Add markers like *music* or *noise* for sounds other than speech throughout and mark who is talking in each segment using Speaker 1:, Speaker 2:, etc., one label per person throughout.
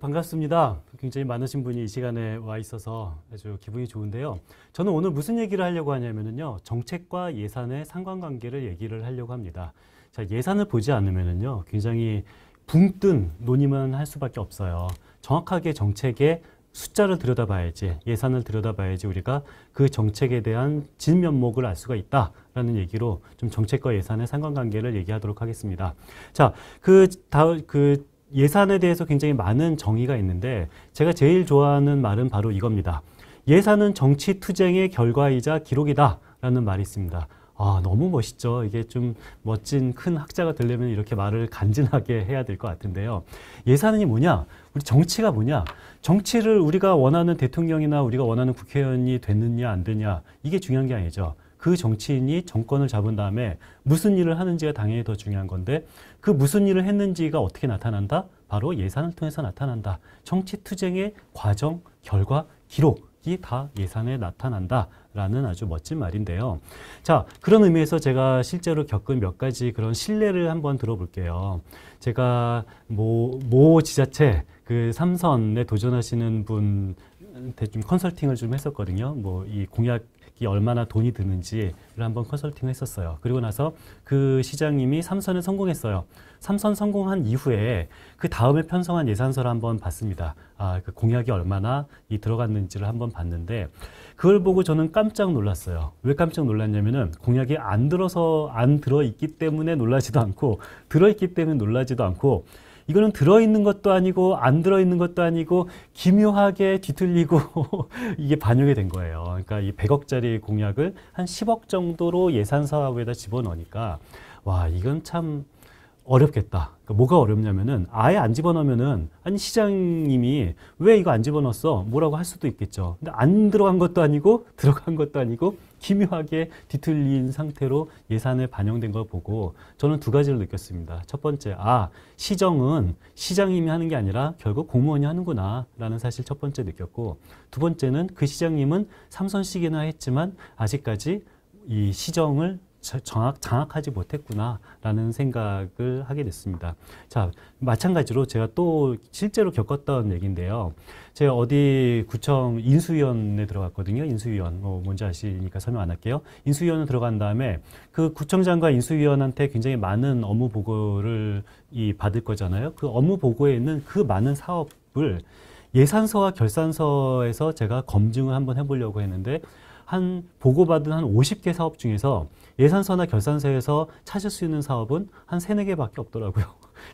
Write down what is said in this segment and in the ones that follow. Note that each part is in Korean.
Speaker 1: 반갑습니다. 굉장히 많으신 분이 이 시간에 와 있어서 아주 기분이 좋은데요. 저는 오늘 무슨 얘기를 하려고 하냐면요. 정책과 예산의 상관관계를 얘기를 하려고 합니다. 자, 예산을 보지 않으면요. 굉장히 붕뜬 논의만 할 수밖에 없어요. 정확하게 정책의 숫자를 들여다봐야지 예산을 들여다봐야지 우리가 그 정책에 대한 진면목을 알 수가 있다라는 얘기로 좀 정책과 예산의 상관관계를 얘기하도록 하겠습니다. 자, 그, 다, 음그 예산에 대해서 굉장히 많은 정의가 있는데 제가 제일 좋아하는 말은 바로 이겁니다. 예산은 정치 투쟁의 결과이자 기록이다 라는 말이 있습니다. 아, 너무 멋있죠. 이게 좀 멋진 큰 학자가 되려면 이렇게 말을 간지나게 해야 될 것 같은데요. 예산이 뭐냐? 우리 정치가 뭐냐? 정치를 우리가 원하는 대통령이나 우리가 원하는 국회의원이 됐느냐, 안 되냐? 이게 중요한 게 아니죠. 그 정치인이 정권을 잡은 다음에 무슨 일을 하는지가 당연히 더 중요한 건데 그 무슨 일을 했는지가 어떻게 나타난다? 바로 예산을 통해서 나타난다. 정치 투쟁의 과정, 결과, 기록이 다 예산에 나타난다. 라는 아주 멋진 말인데요. 자, 그런 의미에서 제가 실제로 겪은 몇 가지 그런 신뢰를 한번 들어볼게요. 제가 모, 모 지자체 그 삼선에 도전하시는 분 한테 좀 컨설팅을 좀 했었거든요. 뭐 이 공약 이게 얼마나 돈이 드는지를 한번 컨설팅을 했었어요. 그리고 나서 그 시장님이 삼선에 성공했어요. 삼선 성공한 이후에 그 다음에 편성한 예산서를 한번 봤습니다. 아, 그 공약이 얼마나 이 들어갔는지를 한번 봤는데 그걸 보고 저는 깜짝 놀랐어요. 왜 깜짝 놀랐냐면은 공약이 안 들어서 안 들어있기 때문에 놀라지도 않고 들어있기 때문에 놀라지도 않고 이거는 들어있는 것도 아니고 안 들어있는 것도 아니고 기묘하게 뒤틀리고 *laughs* 이게 반영이 된 거예요. 그러니까 이 100억짜리 공약을 한 10억 정도로 예산 사업에다 집어넣으니까 와 이건 참 어렵겠다. 그러니까 뭐가 어렵냐면은 아예 안 집어넣으면은 아니 시장님이 왜 이거 안 집어넣었어? 뭐라고 할 수도 있겠죠. 근데 안 들어간 것도 아니고 들어간 것도 아니고 기묘하게 뒤틀린 상태로 예산에 반영된 걸 보고 저는 두 가지를 느꼈습니다. 첫 번째, 아 시정은 시장님이 하는 게 아니라 결국 공무원이 하는구나라는 사실 첫 번째 느꼈고 두 번째는 그 시장님은 삼선식이나 했지만 아직까지 이 시정을 정확, 장악하지 못했구나라는 생각을 하게 됐습니다. 자, 마찬가지로 제가 또 실제로 겪었던 얘기인데요. 제가 어디 구청 인수위원회 들어갔거든요. 인수위원. 뭐 뭔지 아시니까 설명 안 할게요. 인수위원회 들어간 다음에 그 구청장과 인수위원한테 굉장히 많은 업무 보고를 이 받을 거잖아요. 그 업무 보고에 있는 그 많은 사업을 예산서와 결산서에서 제가 검증을 한번 해보려고 했는데 한 보고받은 한 50개 사업 중에서 예산서나 결산서에서 찾을 수 있는 사업은 한 3, 4 개밖에 없더라고요.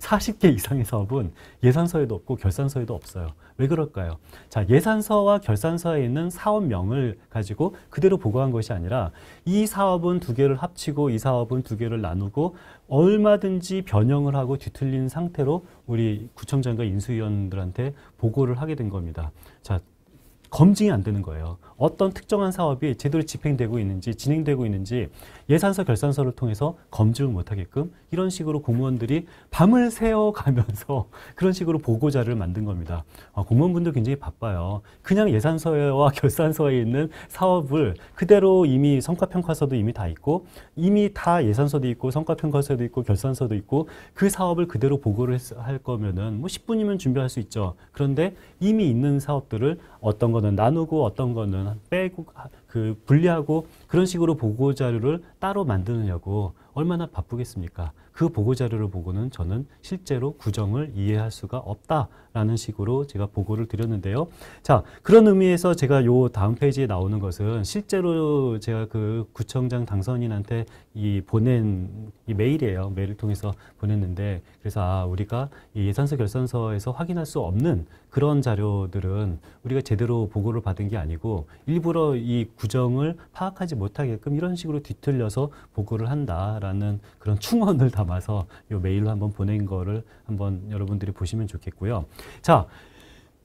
Speaker 1: 40개 *laughs* 이상의 사업은 예산서에도 없고 결산서에도 없어요. 왜 그럴까요? 자, 예산서와 결산서에 있는 사업명을 가지고 그대로 보고한 것이 아니라 이 사업은 두 개를 합치고 이 사업은 두 개를 나누고 얼마든지 변형을 하고 뒤틀린 상태로 우리 구청장과 인수위원들한테 보고를 하게 된 겁니다. 자, 검증이 안 되는 거예요. 어떤 특정한 사업이 제대로 집행되고 있는지 진행되고 있는지 예산서 결산서를 통해서 검증을 못하게끔 이런 식으로 공무원들이 밤을 새워가면서 *laughs* 그런 식으로 보고자를 만든 겁니다. 아, 어, 공무원분들 굉장히 바빠요. 그냥 예산서와 *laughs* 결산서에 있는 사업을 그대로 이미 성과평가서도 이미 다 있고 이미 다 예산서도 있고 성과평가서도 있고 결산서도 있고 그 사업을 그대로 보고를 할 거면은 뭐 10분이면 준비할 수 있죠. 그런데 이미 있는 사업들을 어떤 거는 나누고 어떤 거는 semana. Pega, 그 분리하고 그런 식으로 보고 자료를 따로 만드느냐고 얼마나 바쁘겠습니까? 그 보고 자료를 보고는 저는 실제로 구정을 이해할 수가 없다라는 식으로 제가 보고를 드렸는데요. 자, 그런 의미에서 제가 요 다음 페이지에 나오는 것은 실제로 제가 그 구청장 당선인한테 이 보낸 이 메일이에요. 메일을 통해서 보냈는데 그래서 아, 우리가 이 예산서 결산서에서 확인할 수 없는 그런 자료들은 우리가 제대로 보고를 받은 게 아니고 일부러 이 구, 부정을 파악하지 못하게끔 이런 식으로 뒤틀려서 보고를 한다라는 그런 충원을 담아서 이 메일로 한번 보낸 거를 한번 여러분들이 보시면 좋겠고요. 자,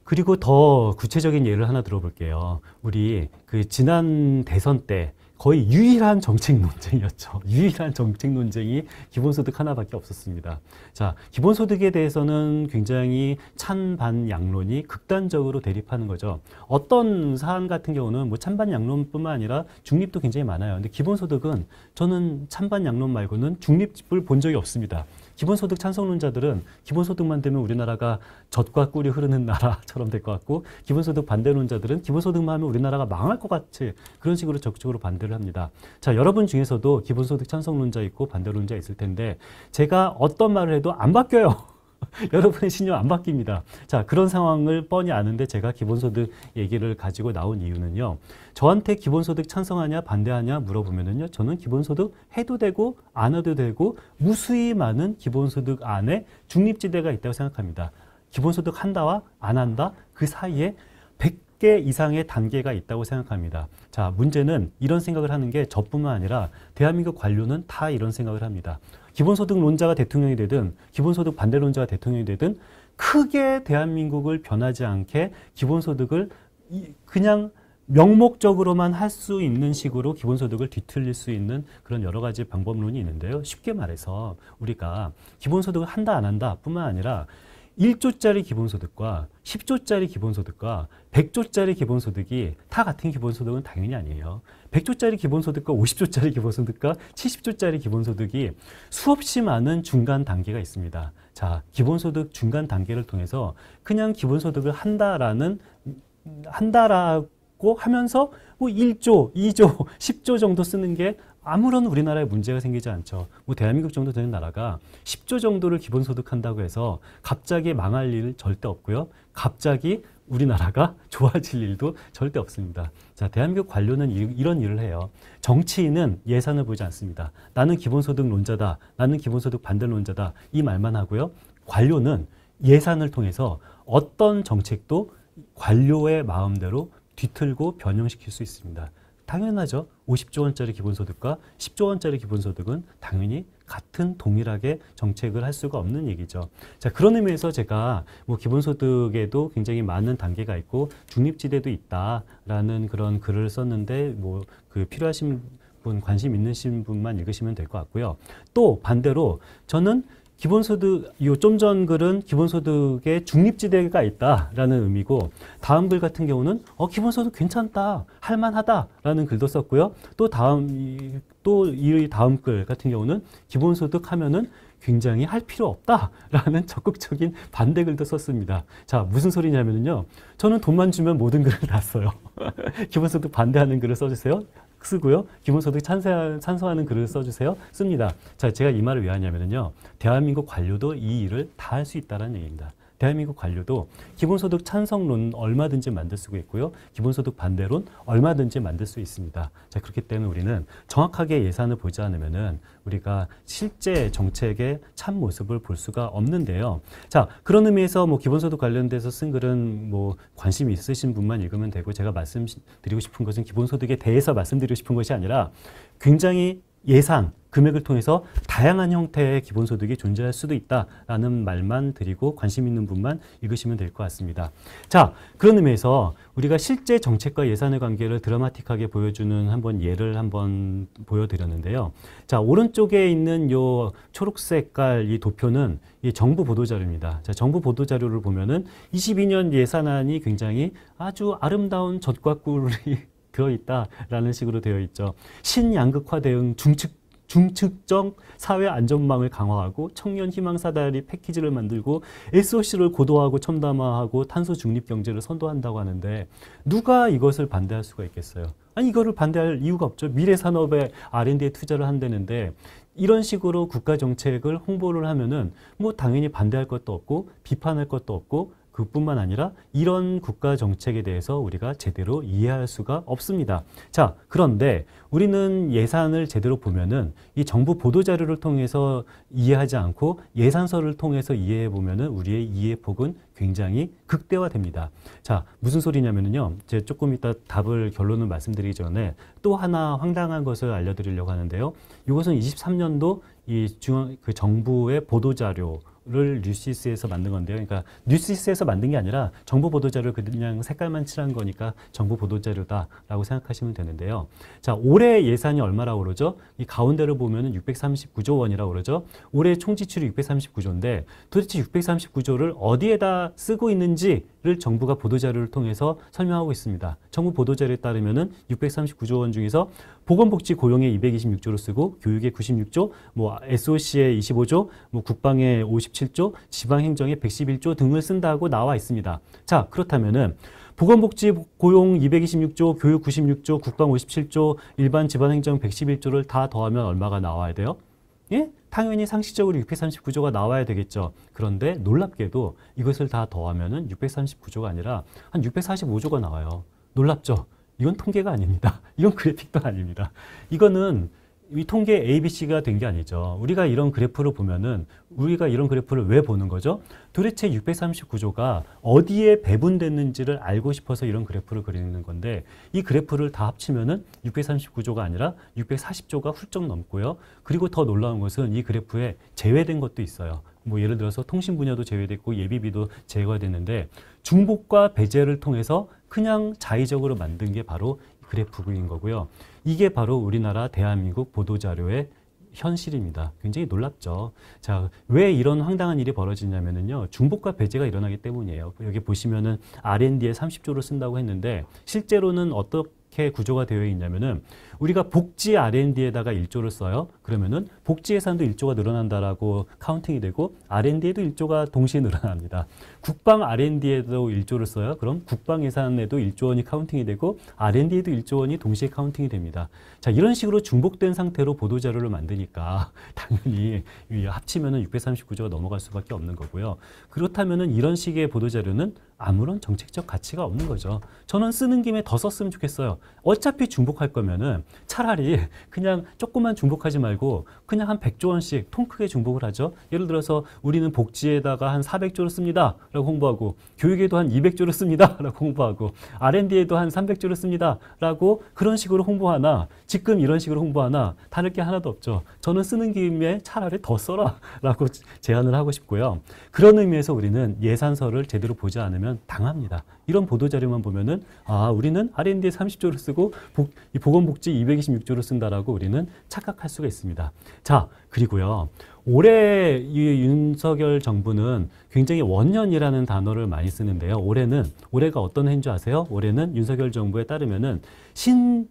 Speaker 1: 그리고 더 구체적인 예를 하나 들어볼게요. 우리 그 지난 대선 때 거의 유일한 정책 논쟁이었죠. *laughs* 유일한 정책 논쟁이 기본소득 하나밖에 없었습니다. 자, 기본소득에 대해서는 굉장히 찬반 양론이 극단적으로 대립하는 거죠. 어떤 사안 같은 경우는 뭐 찬반 양론뿐만 아니라 중립도 굉장히 많아요. 근데 기본소득은 저는 찬반 양론 말고는 중립을 본 적이 없습니다. 기본소득 찬성론자들은 기본소득만 되면 우리나라가 젖과 꿀이 흐르는 *laughs* 나라처럼 될 것 같고 기본소득 반대론자들은 기본소득만 하면 우리나라가 망할 것 같이 그런 식으로 적극적으로 반대를 합니다. 자 여러분 중에서도 기본소득 찬성론자 있고 반대론자 있을 텐데 제가 어떤 말을 해도 안 바뀌어요. *laughs* *laughs* 여러분의 신념 안 바뀝니다. 자, 그런 상황을 뻔히 아는데 제가 기본소득 얘기를 가지고 나온 이유는요. 저한테 기본소득 찬성하냐 반대하냐 물어보면은요. 저는 기본소득 해도 되고 안 해도 되고 무수히 많은 기본소득 안에 중립지대가 있다고 생각합니다. 기본소득 한다와 안 한다 그 사이에 100개 이상의 단계가 있다고 생각합니다. 자 문제는 이런 생각을 하는 게 저뿐만 아니라 대한민국 관료는 다 이런 생각을 합니다. 기본소득론자가 대통령이 되든 기본소득 반대론자가 대통령이 되든 크게 대한민국을 변하지 않게 기본소득을 그냥 명목적으로만 할 수 있는 식으로 기본소득을 뒤틀릴 수 있는 그런 여러 가지 방법론이 있는데요. 쉽게 말해서 우리가 기본소득을 한다 안 한다 뿐만 아니라 1조짜리 기본소득과 10조짜리 기본소득과 100조짜리 기본소득이 다 같은 기본소득은 당연히 아니에요. 100조짜리 기본소득과 50조짜리 기본소득과 70조짜리 기본소득이 수없이 많은 중간 단계가 있습니다. 자, 기본소득 중간 단계를 통해서 그냥 기본소득을 한다라는 한다라고 하면서 뭐 1조, 2조, 10조 정도 쓰는 게 아무런 우리나라에 문제가 생기지 않죠. 뭐 대한민국 정도 되는 나라가 10조 정도를 기본소득한다고 해서 갑자기 망할 일 절대 없고요. 갑자기 우리나라가 *laughs* 좋아질 일도 절대 없습니다. 자, 대한민국 관료는 이, 이런 일을 해요. 정치인은 예산을 보지 않습니다. 나는 기본소득론자다. 나는 기본소득 반대론자다. 이 말만 하고요. 관료는 예산을 통해서 어떤 정책도 관료의 마음대로 뒤틀고 변형시킬 수 있습니다. 당연하죠. 50조 원짜리 기본소득과 10조 원짜리 기본소득은 당연히 같은 동일하게 정책을 할 수가 없는 얘기죠. 자 그런 의미에서 제가 뭐 기본소득에도 굉장히 많은 단계가 있고 중립지대도 있다라는 그런 글을 썼는데 뭐 그 필요하신 분 관심 있는 분만 읽으시면 될 것 같고요. 또 반대로 저는 기본소득 요좀전 글은 기본소득의 중립지대가 있다라는 의미고 다음 글 같은 경우는 어 기본소득 괜찮다 할만하다라는 글도 썼고요 또 다음 또 이 다음 글 같은 경우는 기본소득 하면은 굉장히 할 필요 없다라는 *laughs* 적극적인 반대 글도 썼습니다. 자 무슨 소리냐면요 저는 돈만 주면 모든 글을 *laughs* 다 써요. 기본소득 반대하는 글을 써주세요. 쓰고요. 기본소득 찬성, 하는 글을 써주세요. 씁니다. 자, 제가 이 말을 왜 하냐면요. 대한민국 관료도 이 일을 다 할 수 있다는 얘기입니다. 대한민국 관료도 기본소득 찬성론 얼마든지 만들 수 있고요. 기본소득 반대론 얼마든지 만들 수 있습니다. 자, 그렇기 때문에 우리는 정확하게 예산을 보지 않으면은 우리가 실제 정책의 참 모습을 볼 수가 없는데요. 자, 그런 의미에서 뭐 기본소득 관련돼서 쓴 글은 뭐 관심 있으신 분만 읽으면 되고 제가 말씀드리고 싶은 것은 기본소득에 대해서 말씀드리고 싶은 것이 아니라 굉장히 예상, 금액을 통해서 다양한 형태의 기본소득이 존재할 수도 있다라는 말만 드리고 관심 있는 분만 읽으시면 될 것 같습니다. 자, 그런 의미에서 우리가 실제 정책과 예산의 관계를 드라마틱하게 보여주는 한번 예를 한번 보여드렸는데요. 자, 오른쪽에 있는 요 초록색깔 이 도표는 이 정부 보도자료입니다. 자, 정부 보도자료를 보면은 22년 예산안이 굉장히 아주 아름다운 젖과 꿀이 되어 있다라는 식으로 되어 있죠. 신양극화 대응 중측 중층적 사회 안전망을 강화하고 청년 희망 사다리 패키지를 만들고 SOC를 고도화하고 첨단화하고 탄소 중립 경제를 선도한다고 하는데 누가 이것을 반대할 수가 있겠어요? 아니 이거를 반대할 이유가 없죠. 미래 산업에 R&D에 투자를 한다는데 이런 식으로 국가 정책을 홍보를 하면은 뭐 당연히 반대할 것도 없고 비판할 것도 없고 그뿐만 아니라 이런 국가 정책에 대해서 우리가 제대로 이해할 수가 없습니다. 자, 그런데 우리는 예산을 제대로 보면은 이 정부 보도자료를 통해서 이해하지 않고 예산서를 통해서 이해해 보면은 우리의 이해 폭은 굉장히 극대화됩니다. 자, 무슨 소리냐면요. 제 조금 이따 답을 결론을 말씀드리기 전에 또 하나 황당한 것을 알려드리려고 하는데요. 이것은 23년도 이 중앙 그 정부의 보도자료 를 뉴시스에서 만든 건데요. 그러니까 뉴시스에서 만든 게 아니라 정부 보도자료 를 그냥 색깔만 칠한 거니까 정부 보도자료다라고 생각하시면 되는데요. 자, 올해 예산이 얼마라고 그러죠? 이 가운데를 보면 은 639조 원이라고 그러죠. 올해 총 지출이 639조인데 도대체 639조를 어디에다 쓰고 있는지를 정부가 보도자료를 통해서 설명하고 있습니다. 정부 보도자료에 따르면 은 639조 원 중에서 보건복지 고용에 226조를 쓰고 교육에 96조, 뭐 SOC에 25조, 뭐 국방에 57조, 지방행정에 111조 등을 쓴다고 나와 있습니다. 자, 그렇다면은 보건복지 고용 226조, 교육 96조, 국방 57조, 일반 지방행정 111조를 다 더하면 얼마가 나와야 돼요? 예? 당연히 상식적으로 639조가 나와야 되겠죠. 그런데 놀랍게도 이것을 다 더하면 은 639조가 아니라 한 645조가 나와요. 놀랍죠? 이건 통계가 아닙니다. *laughs* 이건 그래픽도 아닙니다. 이거는 이 통계 ABC가 된 게 아니죠. 우리가 이런 그래프를 보면은 우리가 이런 그래프를 왜 보는 거죠? 도대체 639조가 어디에 배분됐는지를 알고 싶어서 이런 그래프를 그리는 건데 이 그래프를 다 합치면은 639조가 아니라 640조가 훌쩍 넘고요. 그리고 더 놀라운 것은 이 그래프에 제외된 것도 있어요. 뭐 예를 들어서 통신 분야도 제외됐고 예비비도 제외가 됐는데 중복과 배제를 통해서 그냥 자의적으로 만든 게 바로 그래프인 거고요. 이게 바로 우리나라 대한민국 보도자료의 현실입니다. 굉장히 놀랍죠. 자, 왜 이런 황당한 일이 벌어지냐면요. 중복과 배제가 일어나기 때문이에요. 여기 보시면은 R&D에 30조를 쓴다고 했는데 실제로는 어떻게 구조가 되어 있냐면은 우리가 복지 R&D에다가 1조를 써요. 그러면은 복지 예산도 1조가 늘어난다라고 카운팅이 되고 R&D에도 1조가 동시에 늘어납니다. 국방 R&D에도 1조를 써요. 그럼 국방 예산에도 1조 원이 카운팅이 되고 R&D에도 1조 원이 동시에 카운팅이 됩니다. 자 이런 식으로 중복된 상태로 보도 자료를 만드니까 *laughs* 당연히 합치면은 639조가 넘어갈 수밖에 없는 거고요. 그렇다면은 이런 식의 보도 자료는 아무런 정책적 가치가 없는 거죠. 저는 쓰는 김에 더 썼으면 좋겠어요. 어차피 중복할 거면은 차라리 그냥 조금만 중복하지 말고 말고 그냥 한 100조 원씩 통 크게 중복을 하죠. 예를 들어서 우리는 복지에다가 한 400조를 씁니다. 라고 홍보하고 교육에도 한 200조를 씁니다. *laughs* 라고 홍보하고 R&D에도 한 300조를 씁니다. 라고 그런 식으로 홍보하나 지금 이런 식으로 홍보하나 다를 게 하나도 없죠. 저는 쓰는 김에 차라리 더 써라. *laughs* 라고 제안을 하고 싶고요. 그런 의미에서 우리는 예산서를 제대로 보지 않으면 당합니다. 이런 보도자료만 보면은 아 우리는 R&D 30조를 쓰고 복, 이 보건복지 226조를 쓴다라고 우리는 착각할 수가 있습니다. 자 그리고요. 올해 이 윤석열 정부는 굉장히 원년이라는 단어를 많이 쓰는데요. 올해는 올해가 어떤 해인 줄 아세요? 올해는 윤석열 정부에 따르면은 신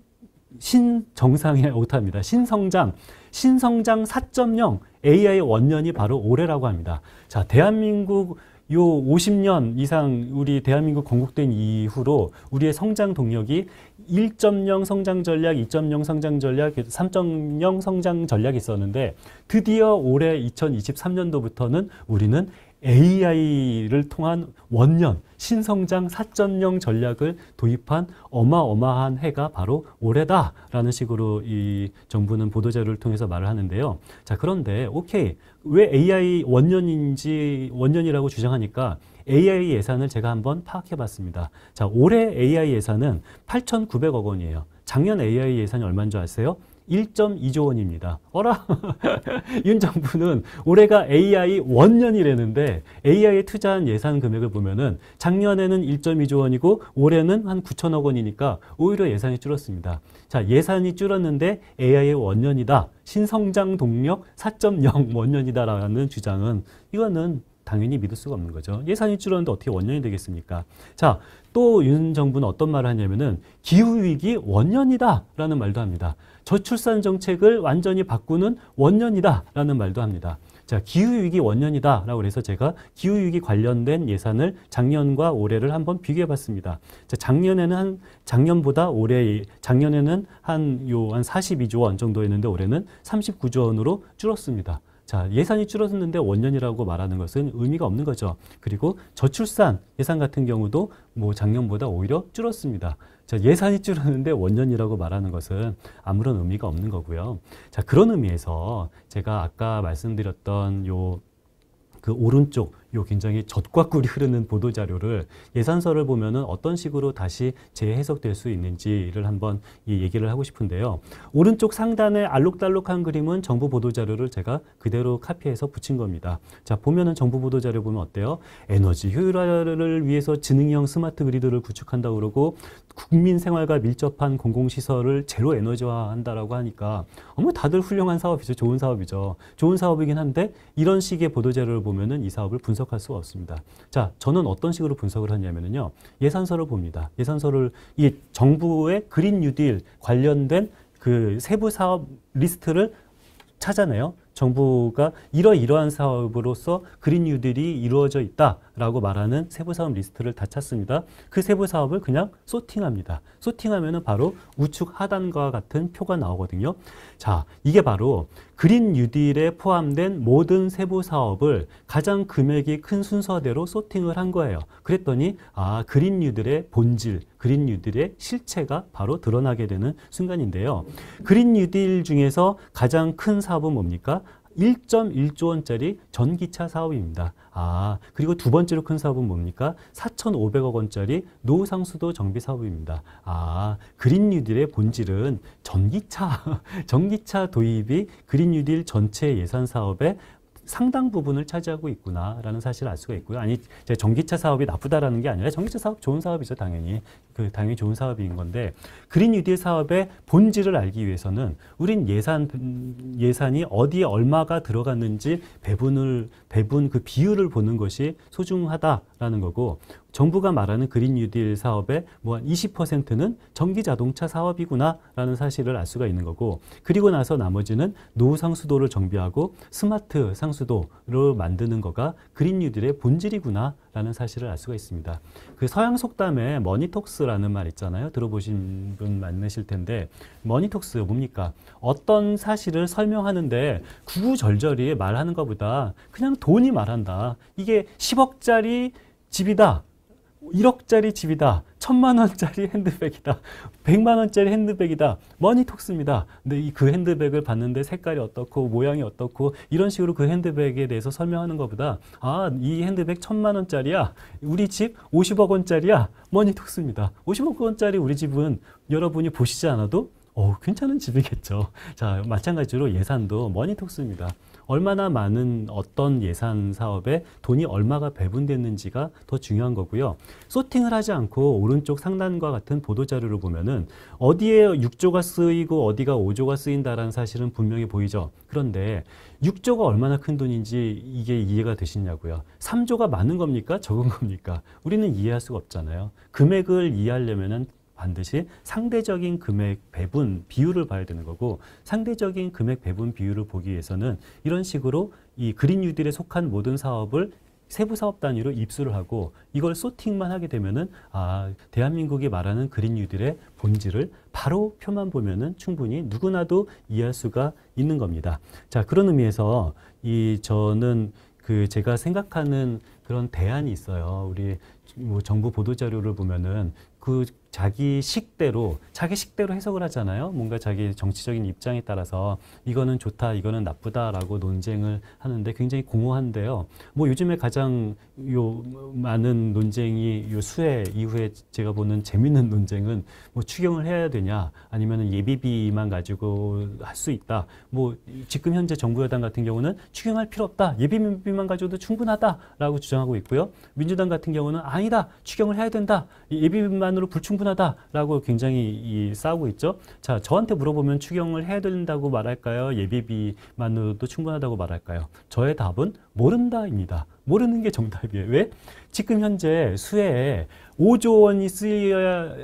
Speaker 1: 신정상의 오타입니다. 신성장, 신성장 4.0 AI 원년이 바로 올해라고 합니다. 자, 대한민국 요 50년 이상 우리 대한민국 건국된 이후로 우리의 성장 동력이 1.0 성장 전략, 2.0 성장 전략, 3.0 성장 전략이 있었는데 드디어 올해 2023년도부터는 우리는 AI를 통한 원년 신성장 4.0 전략을 도입한 어마어마한 해가 바로 올해다라는 식으로 이 정부는 보도자료를 통해서 말을 하는데요. 자, 그런데 오케이. 왜 AI 원년인지 원년이라고 주장하니까 AI 예산을 제가 한번 파악해 봤습니다. 자, 올해 AI 예산은 8,900억 원이에요. 작년 AI 예산이 얼마인 줄 아세요? 1.2조 원입니다. 어라? *laughs* 윤 정부는 올해가 AI 원년이라는데 AI에 투자한 예산 금액을 보면은 작년에는 1.2조 원이고 올해는 한 9천억 원이니까 오히려 예산이 줄었습니다. 자, 예산이 줄었는데 AI의 원년이다. 신성장 동력 4.0 원년이다라는 주장은 이거는 당연히 믿을 수가 없는 거죠. 예산이 줄었는데 어떻게 원년이 되겠습니까? 자, 또 윤 정부는 어떤 말을 하냐면은 기후위기 원년이다라는 말도 합니다. 저출산 정책을 완전히 바꾸는 원년이다라는 말도 합니다. 자, 기후위기 원년이다 라고 해서 제가 기후위기 관련된 예산을 작년과 올해를 한번 비교해 봤습니다. 자, 작년에는 한, 작년보다 올해, 작년에는 한, 요, 한 42조 원 정도였는데 올해는 39조 원으로 줄었습니다. 자, 예산이 줄었는데 원년이라고 말하는 것은 의미가 없는 거죠. 그리고 저출산 예산 같은 경우도 뭐 작년보다 오히려 줄었습니다. 자, 예산이 줄었는데 원년이라고 말하는 것은 아무런 의미가 없는 거고요. 자, 그런 의미에서 제가 아까 말씀드렸던 요 그 오른쪽 요 굉장히 젖과 꿀이 흐르는 보도 자료를 예산서를 보면은 어떤 식으로 다시 재해석될 수 있는지를 한번 이 얘기를 하고 싶은데요. 오른쪽 상단에 알록달록한 그림은 정부 보도 자료를 제가 그대로 카피해서 붙인 겁니다. 자, 보면은 정부 보도 자료 보면 어때요? 에너지 효율화를 위해서 지능형 스마트 그리드를 구축한다 그러고 국민 생활과 밀접한 공공시설을 제로 에너지화한다라고 하니까 어머 다들 훌륭한 사업이죠. 좋은 사업이죠. 좋은 사업이긴 한데 이런 식의 보도 자료를 보면은 이 사업을 분석 분석할 수가 없습니다. 자, 저는 어떤 식으로 분석을 하냐면요. 예산서를 봅니다. 예산서를 이 정부의 그린 뉴딜 관련된 그 세부 사업 리스트를 찾아내요. 정부가 이러이러한 사업으로서 그린 뉴딜이 이루어져 있다라고 말하는 세부 사업 리스트를 다 찾습니다. 그 세부 사업을 그냥 소팅합니다. 소팅하면 바로 우측 하단과 같은 표가 나오거든요. 자, 이게 바로 그린 뉴딜에 포함된 모든 세부 사업을 가장 금액이 큰 순서대로 소팅을 한 거예요. 그랬더니 아 그린 뉴딜의 본질, 그린 뉴딜의 실체가 바로 드러나게 되는 순간인데요. 그린 뉴딜 중에서 가장 큰 사업은 뭡니까? 1.1조 원짜리 전기차 사업입니다. 아, 그리고 두 번째로 큰 사업은 뭡니까? 4,500억 원짜리 노상수도 정비 사업입니다. 아, 그린 뉴딜의 본질은 전기차, *laughs* 전기차 도입이 그린 뉴딜 전체 예산 사업의 상당 부분을 차지하고 있구나라는 사실을 알 수가 있고요. 아니 제 전기차 사업이 나쁘다라는 게 아니라 전기차 사업 좋은 사업이죠 당연히 그 당연히 좋은 사업인 건데 그린 뉴딜 사업의 본질을 알기 위해서는 우린 예산 예산이 어디에 얼마가 들어갔는지 배분을 배분 그 비율을 보는 것이 소중하다라는 거고 정부가 말하는 그린 뉴딜 사업의 뭐한 20%는 전기 자동차 사업이구나라는 사실을 알 수가 있는 거고 그리고 나서 나머지는 노후 상수도를 정비하고 스마트 상수도를 만드는 거가 그린 뉴딜의 본질이구나라는 사실을 알 수가 있습니다. 그 서양 속담에 머니톡스라는 말 있잖아요. 들어보신 분 많으실 텐데 머니톡스 뭡니까? 어떤 사실을 설명하는데 구구절절히 말하는 것보다 그냥 돈이 말한다. 이게 10억짜리 집이다. 1억짜리 집이다. 천만 원짜리 핸드백이다. 1 0 0만 원짜리 핸드백이다. 머니톡스입니다. 근데 이 그 핸드백을 봤는데 색깔이 어떻고 모양이 어떻고 이런 식으로 그 핸드백에 대해서 설명하는 것보다 아, 이 핸드백 천만 원짜리야. 우리 집 50억 원짜리야. 머니톡스입니다. 50억 원짜리 우리 집은 여러분이 보시지 않아도 어, 괜찮은 집이겠죠. 자, 마찬가지로 예산도 머니톡스입니다. 얼마나 많은 어떤 예산 사업에 돈이 얼마가 배분됐는지가 더 중요한 거고요. 소팅을 하지 않고 오른쪽 상단과 같은 보도자료를 보면은 어디에 6조가 쓰이고 어디가 5조가 쓰인다라는 사실은 분명히 보이죠. 그런데 6조가 얼마나 큰 돈인지 이게 이해가 되시냐고요. 3조가 많은 겁니까? 적은 겁니까? 우리는 이해할 수가 없잖아요. 금액을 이해하려면은 반드시 상대적인 금액 배분 비율을 봐야 되는 거고 상대적인 금액 배분 비율을 보기 위해서는 이런 식으로 이 그린 뉴딜에 속한 모든 사업을 세부 사업 단위로 입수를 하고 이걸 소팅만 하게 되면은 아 대한민국이 말하는 그린 뉴딜의 본질을 바로 표만 보면은 충분히 누구나도 이해할 수가 있는 겁니다. 자 그런 의미에서 이 저는 그 제가 생각하는 그런 대안이 있어요. 우리 뭐 정부 보도 자료를 보면은 그 자기 식대로 자기 식대로 해석을 하잖아요. 뭔가 자기 정치적인 입장에 따라서 이거는 좋다, 이거는 나쁘다라고 논쟁을 하는데 굉장히 공허한데요. 뭐 요즘에 가장 요 많은 논쟁이 요 수해 이후에 제가 보는 재밌는 논쟁은 뭐 추경을 해야 되냐, 아니면 예비비만 가지고 할 수 있다. 뭐 지금 현재 정부 여당 같은 경우는 추경할 필요 없다, 예비비만 가지고도 충분하다라고 주장하고 있고요. 민주당 같은 경우는 아니다, 추경을 해야 된다. 예비비만으로 불충분하다라고 굉장히 이, 싸우고 있죠. 자, 저한테 물어보면 추경을 해야 된다고 말할까요? 예비비만으로도 충분하다고 말할까요? 저의 답은 모른다입니다. 모르는 게 정답이에요. 왜? 지금 현재 수혜에 5조 원이 쓰여야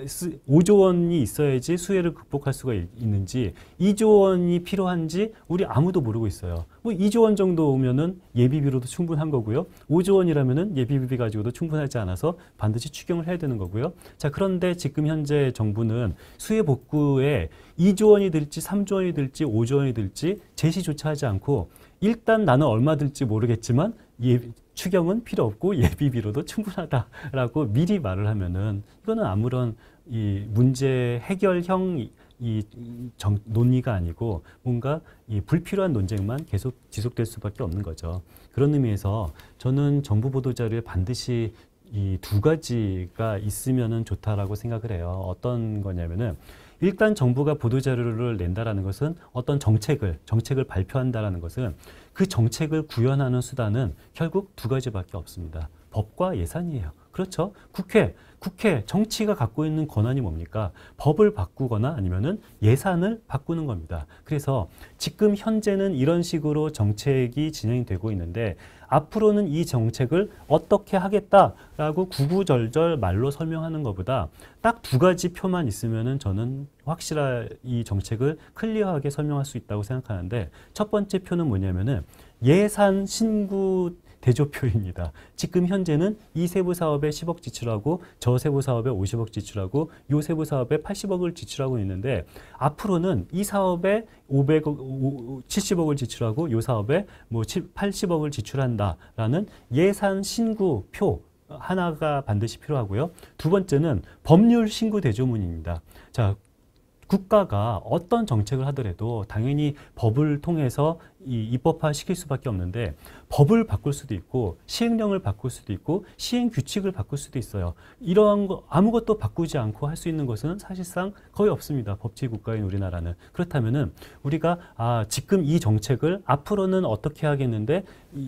Speaker 1: 5조 원이 있어야지 수혜를 극복할 수가 있는지 2조 원이 필요한지 우리 아무도 모르고 있어요. 뭐 2조 원 정도면은 예비비로도 충분한 거고요. 5조 원이라면은 예비비 가지고도 충분하지 않아서 반드시 추경을 해야 되는 거고요. 자, 그런데 지금 현재 정부는 수혜 복구에 2조 원이 될지 3조 원이 될지 5조 원이 될지 제시조차 하지 않고 일단 나는 얼마 될지 모르겠지만 예, 추경은 필요 없고 예비비로도 충분하다라고 미리 말을 하면은 이거는 아무런 이 문제 해결형 이 정, 논의가 아니고 뭔가 이 불필요한 논쟁만 계속 지속될 수밖에 없는 거죠. 그런 의미에서 저는 정부 보도자료에 반드시 이 두 가지가 있으면은 좋다라고 생각을 해요. 어떤 거냐면은 일단 정부가 보도자료를 낸다라는 것은 어떤 정책을 정책을 발표한다라는 것은 그 정책을 구현하는 수단은 결국 두 가지밖에 없습니다. 법과 예산이에요. 그렇죠? 국회 국회 정치가 갖고 있는 권한이 뭡니까? 법을 바꾸거나 아니면은 예산을 바꾸는 겁니다. 그래서 지금 현재는 이런 식으로 정책이 진행이 되고 있는데 앞으로는 이 정책을 어떻게 하겠다라고 구구절절 말로 설명하는 것보다 딱 두 가지 표만 있으면은 저는 확실한 이 정책을 클리어하게 설명할 수 있다고 생각하는데 첫 번째 표는 뭐냐면은 예산 신구 대조표입니다. 지금 현재는 이 세부 사업에 10억 지출하고 저 세부 사업에 50억 지출하고 요 세부 사업에 80억을 지출하고 있는데 앞으로는 이 사업에 500억, 70억을 지출하고 요 사업에 뭐 80억을 지출한다라는 예산 신구표 하나가 반드시 필요하고요. 두 번째는 법률 신구 대조문입니다. 자, 국가가 어떤 정책을 하더라도 당연히 법을 통해서 이 입법화 시킬 수밖에 없는데 법을 바꿀 수도 있고 시행령을 바꿀 수도 있고 시행 규칙을 바꿀 수도 있어요. 이러한 거 아무것도 바꾸지 않고 할 수 있는 것은 사실상 거의 없습니다. 법치 국가인 우리나라는 그렇다면은 우리가 아 지금 이 정책을 앞으로는 어떻게 하겠는데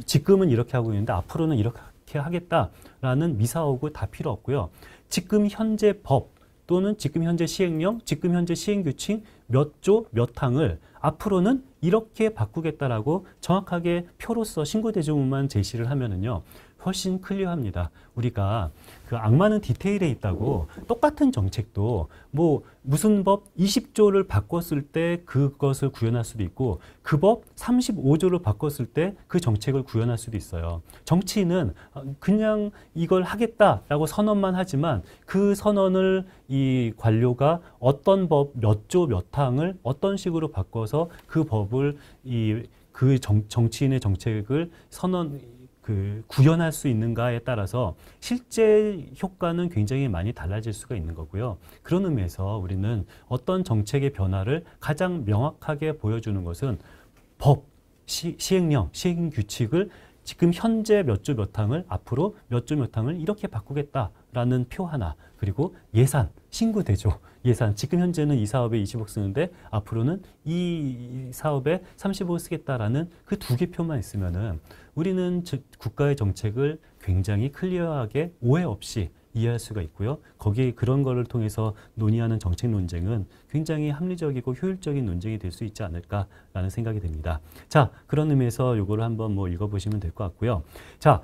Speaker 1: 지금은 이렇게 하고 있는데 앞으로는 이렇게 하겠다라는 미사오고 다 필요 없고요. 지금 현재 법 또는 지금 현재 시행령, 지금 현재 시행규칙 몇 조, 몇 항을 앞으로는 이렇게 바꾸겠다라고 정확하게 표로서 신고 대조문만 제시를 하면은요. 훨씬 클리어합니다. 우리가 그 악마는 디테일에 있다고 똑같은 정책도 뭐 무슨 법 20조를 바꿨을 때 그것을 구현할 수도 있고 그 법 35조를 바꿨을 때 그 정책을 구현할 수도 있어요. 정치인은 어, 그냥 이걸 하겠다라고 선언만 하지만 그 선언을 이 관료가 어떤 법 몇 조 몇 항을 어떤 식으로 바꿔서 그 법을 이 그 정치인의 정책을 선언 그 구현할 수 있는가에 따라서 실제 효과는 굉장히 많이 달라질 수가 있는 거고요. 그런 의미에서 우리는 어떤 정책의 변화를 가장 명확하게 보여주는 것은 법, 시, 시행령, 시행규칙을 지금 현재 몇주몇 항을 앞으로 몇주몇 항을 이렇게 바꾸겠다라는 표 하나 그리고 예산 신고 대조 예산 지금 현재는 이 사업에 20억 쓰는데 앞으로는 이 사업에 30억 쓰겠다라는 그 두 개 표만 있으면은 우리는 국가의 정책을 굉장히 클리어하게 오해 없이 이해할 수가 있고요. 거기에 그런 거를 통해서 논의하는 정책 논쟁은 굉장히 합리적이고 효율적인 논쟁이 될 수 있지 않을까라는 생각이 듭니다. 자, 그런 의미에서 이거를 한번 뭐 읽어보시면 될 것 같고요. 자,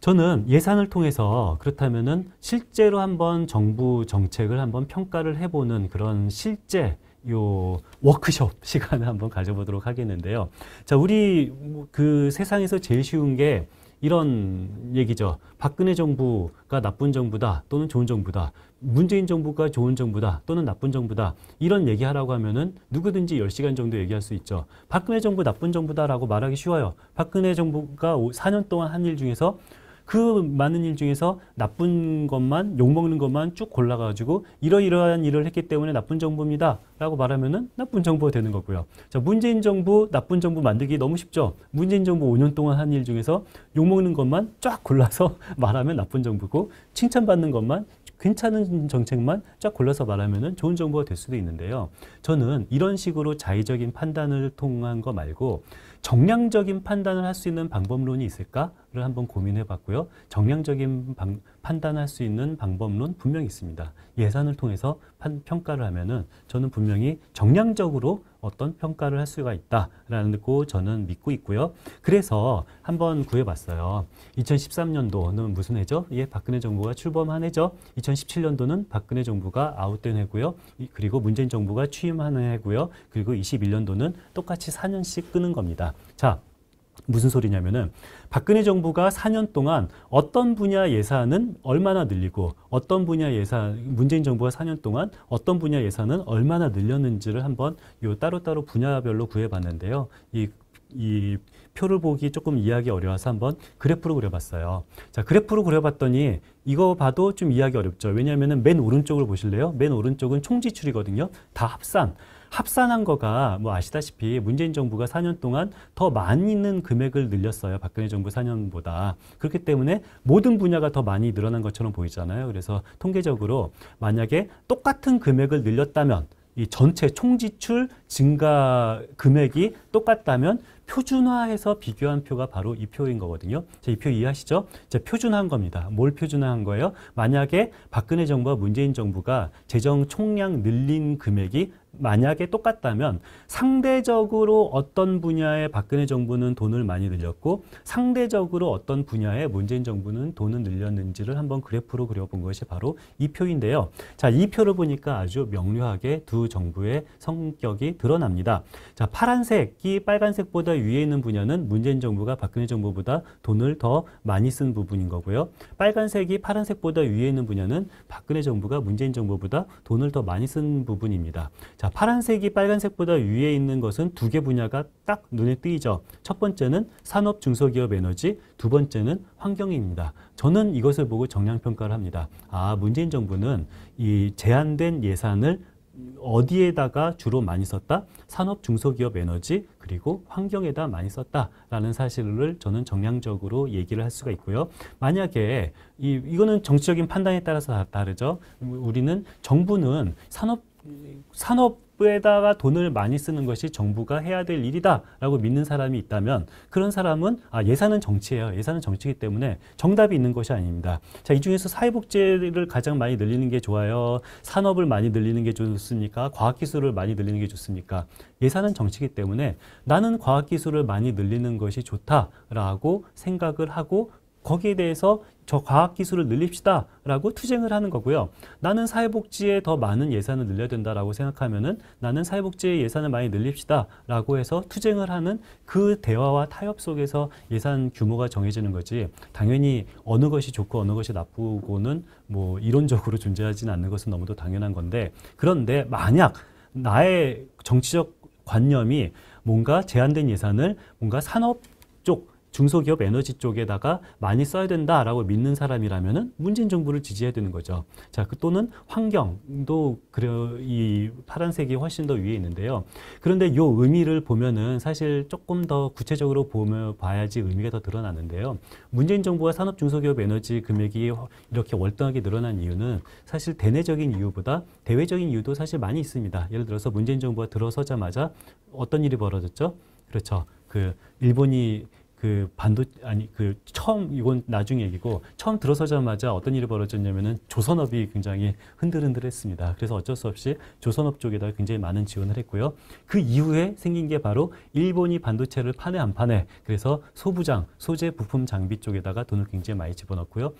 Speaker 1: 저는 예산을 통해서 그렇다면은 실제로 한번 정부 정책을 한번 평가를 해보는 그런 실제 요 워크숍 시간을 한번 가져보도록 하겠는데요. 자, 우리 뭐 그 세상에서 제일 쉬운 게 이런 얘기죠. 박근혜 정부가 나쁜 정부다 또는 좋은 정부다. 문재인 정부가 좋은 정부다 또는 나쁜 정부다. 이런 얘기하라고 하면은 누구든지 10시간 정도 얘기할 수 있죠. 박근혜 정부 나쁜 정부다라고 말하기 쉬워요. 박근혜 정부가 4년 동안 한 일 중에서 그 많은 일 중에서 나쁜 것만 욕먹는 것만 쭉 골라가지고 이러이러한 일을 했기 때문에 나쁜 정부입니다. 라고 말하면은 나쁜 정부가 되는 거고요. 자 문재인 정부 나쁜 정부 만들기 너무 쉽죠. 문재인 정부 5년 동안 한 일 중에서 욕먹는 것만 쫙 골라서 *laughs* 말하면 나쁜 정부고 칭찬받는 것만 괜찮은 정책만 쫙 골라서 말하면 좋은 정보가 될 수도 있는데요. 저는 이런 식으로 자의적인 판단을 통한 거 말고 정량적인 판단을 할 수 있는 방법론이 있을까를 한번 고민해 봤고요. 정량적인 방, 판단할 수 있는 방법론 분명히 있습니다. 예산을 통해서 판, 평가를 하면은 저는 분명히 정량적으로 어떤 평가를 할 수가 있다라는 거 저는 믿고 있고요. 그래서 한번 구해봤어요. 2013년도는 무슨 해죠? 예, 박근혜 정부가 출범한 해죠. 2017년도는 박근혜 정부가 아웃된 해고요. 그리고 문재인 정부가 취임한 해고요. 그리고 21년도는 똑같이 4년씩 끄는 겁니다. 자, 무슨 소리냐면은 박근혜 정부가 4년 동안 어떤 분야 예산은 얼마나 늘리고 어떤 분야 예산 문재인 정부가 4년 동안 어떤 분야 예산은 얼마나 늘렸는지를 한번 요 따로따로 분야별로 구해봤는데요. 이, 이 표를 보기 조금 이해하기 어려워서 한번 그래프로 그려봤어요. 자, 그래프로 그려봤더니 이거 봐도 좀 이해하기 어렵죠. 왜냐하면 맨 오른쪽을 보실래요? 맨 오른쪽은 총지출이거든요. 다 합산. 합산한 거가 뭐 아시다시피 문재인 정부가 4년 동안 더 많이 있는 금액을 늘렸어요. 박근혜 정부 4년보다. 그렇기 때문에 모든 분야가 더 많이 늘어난 것처럼 보이잖아요. 그래서 통계적으로 만약에 똑같은 금액을 늘렸다면 이 전체 총지출 증가 금액이 똑같다면 표준화해서 비교한 표가 바로 이 표인 거거든요. 이 표 이해하시죠? 제 표준화한 겁니다. 뭘 표준화한 거예요? 만약에 박근혜 정부와 문재인 정부가 재정 총량 늘린 금액이 만약에 똑같다면 상대적으로 어떤 분야에 박근혜 정부는 돈을 많이 늘렸고 상대적으로 어떤 분야에 문재인 정부는 돈을 늘렸는지를 한번 그래프로 그려본 것이 바로 이 표인데요. 자, 이 표를 보니까 아주 명료하게 두 정부의 성격이 드러납니다. 자, 파란색이 빨간색보다 위에 있는 분야는 문재인 정부가 박근혜 정부보다 돈을 더 많이 쓴 부분인 거고요. 빨간색이 파란색보다 위에 있는 분야는 박근혜 정부가 문재인 정부보다 돈을 더 많이 쓴 부분입니다. 자, 파란색이 빨간색보다 위에 있는 것은 두 개 분야가 딱 눈에 띄죠. 첫 번째는 산업 중소기업 에너지, 두 번째는 환경입니다. 저는 이것을 보고 정량평가를 합니다. 아, 문재인 정부는 이 제한된 예산을 어디에다가 주로 많이 썼다? 산업, 중소기업, 에너지 그리고 환경에다 많이 썼다라는 사실을 저는 정량적으로 얘기를 할 수가 있고요. 만약에 이, 이거는 정치적인 판단에 따라서 다르죠. 우리는 정부는 산업 산업에다가 돈을 많이 쓰는 것이 정부가 해야 될 일이다라고 믿는 사람이 있다면 그런 사람은 아, 예산은 정치예요. 예산은 정치이기 때문에 정답이 있는 것이 아닙니다. 자, 이 중에서 사회복지를 가장 많이 늘리는 게 좋아요. 산업을 많이 늘리는 게 좋습니까? 과학기술을 많이 늘리는 게 좋습니까? 예산은 정치이기 때문에 나는 과학기술을 많이 늘리는 것이 좋다라고 생각을 하고 거기에 대해서 저 과학 기술을 늘립시다라고 투쟁을 하는 거고요. 나는 사회복지에 더 많은 예산을 늘려야 된다라고 생각하면은 나는 사회복지에 예산을 많이 늘립시다라고 해서 투쟁을 하는 그 대화와 타협 속에서 예산 규모가 정해지는 거지. 당연히 어느 것이 좋고 어느 것이 나쁘고는 뭐 이론적으로 존재하지는 않는 것은 너무도 당연한 건데 그런데 만약 나의 정치적 관념이 뭔가 제한된 예산을 뭔가 산업 중소기업 에너지 쪽에다가 많이 써야 된다라고 믿는 사람이라면 문재인 정부를 지지해야 되는 거죠. 자, 그 또는 환경도 그이 파란색이 훨씬 더 위에 있는데요. 그런데 요 의미를 보면은 사실 조금 더 구체적으로 보면 봐야지 의미가 더 드러나는데요. 문재인 정부가 산업 중소기업 에너지 금액이 이렇게 월등하게 늘어난 이유는 사실 대내적인 이유보다 대외적인 이유도 사실 많이 있습니다. 예를 들어서 문재인 정부가 들어서자마자 어떤 일이 벌어졌죠? 그렇죠. 그 일본이 그 반도 아니 그 처음 이건 나중 얘기고 처음 들어서자마자 어떤 일이 벌어졌냐면은 조선업이 굉장히 흔들흔들했습니다. 그래서 어쩔 수 없이 조선업 쪽에다 굉장히 많은 지원을 했고요. 그 이후에 생긴 게 바로 일본이 반도체를 판에 안 판에 그래서 소부장 소재 부품 장비 쪽에다가 돈을 굉장히 많이 집어넣고요.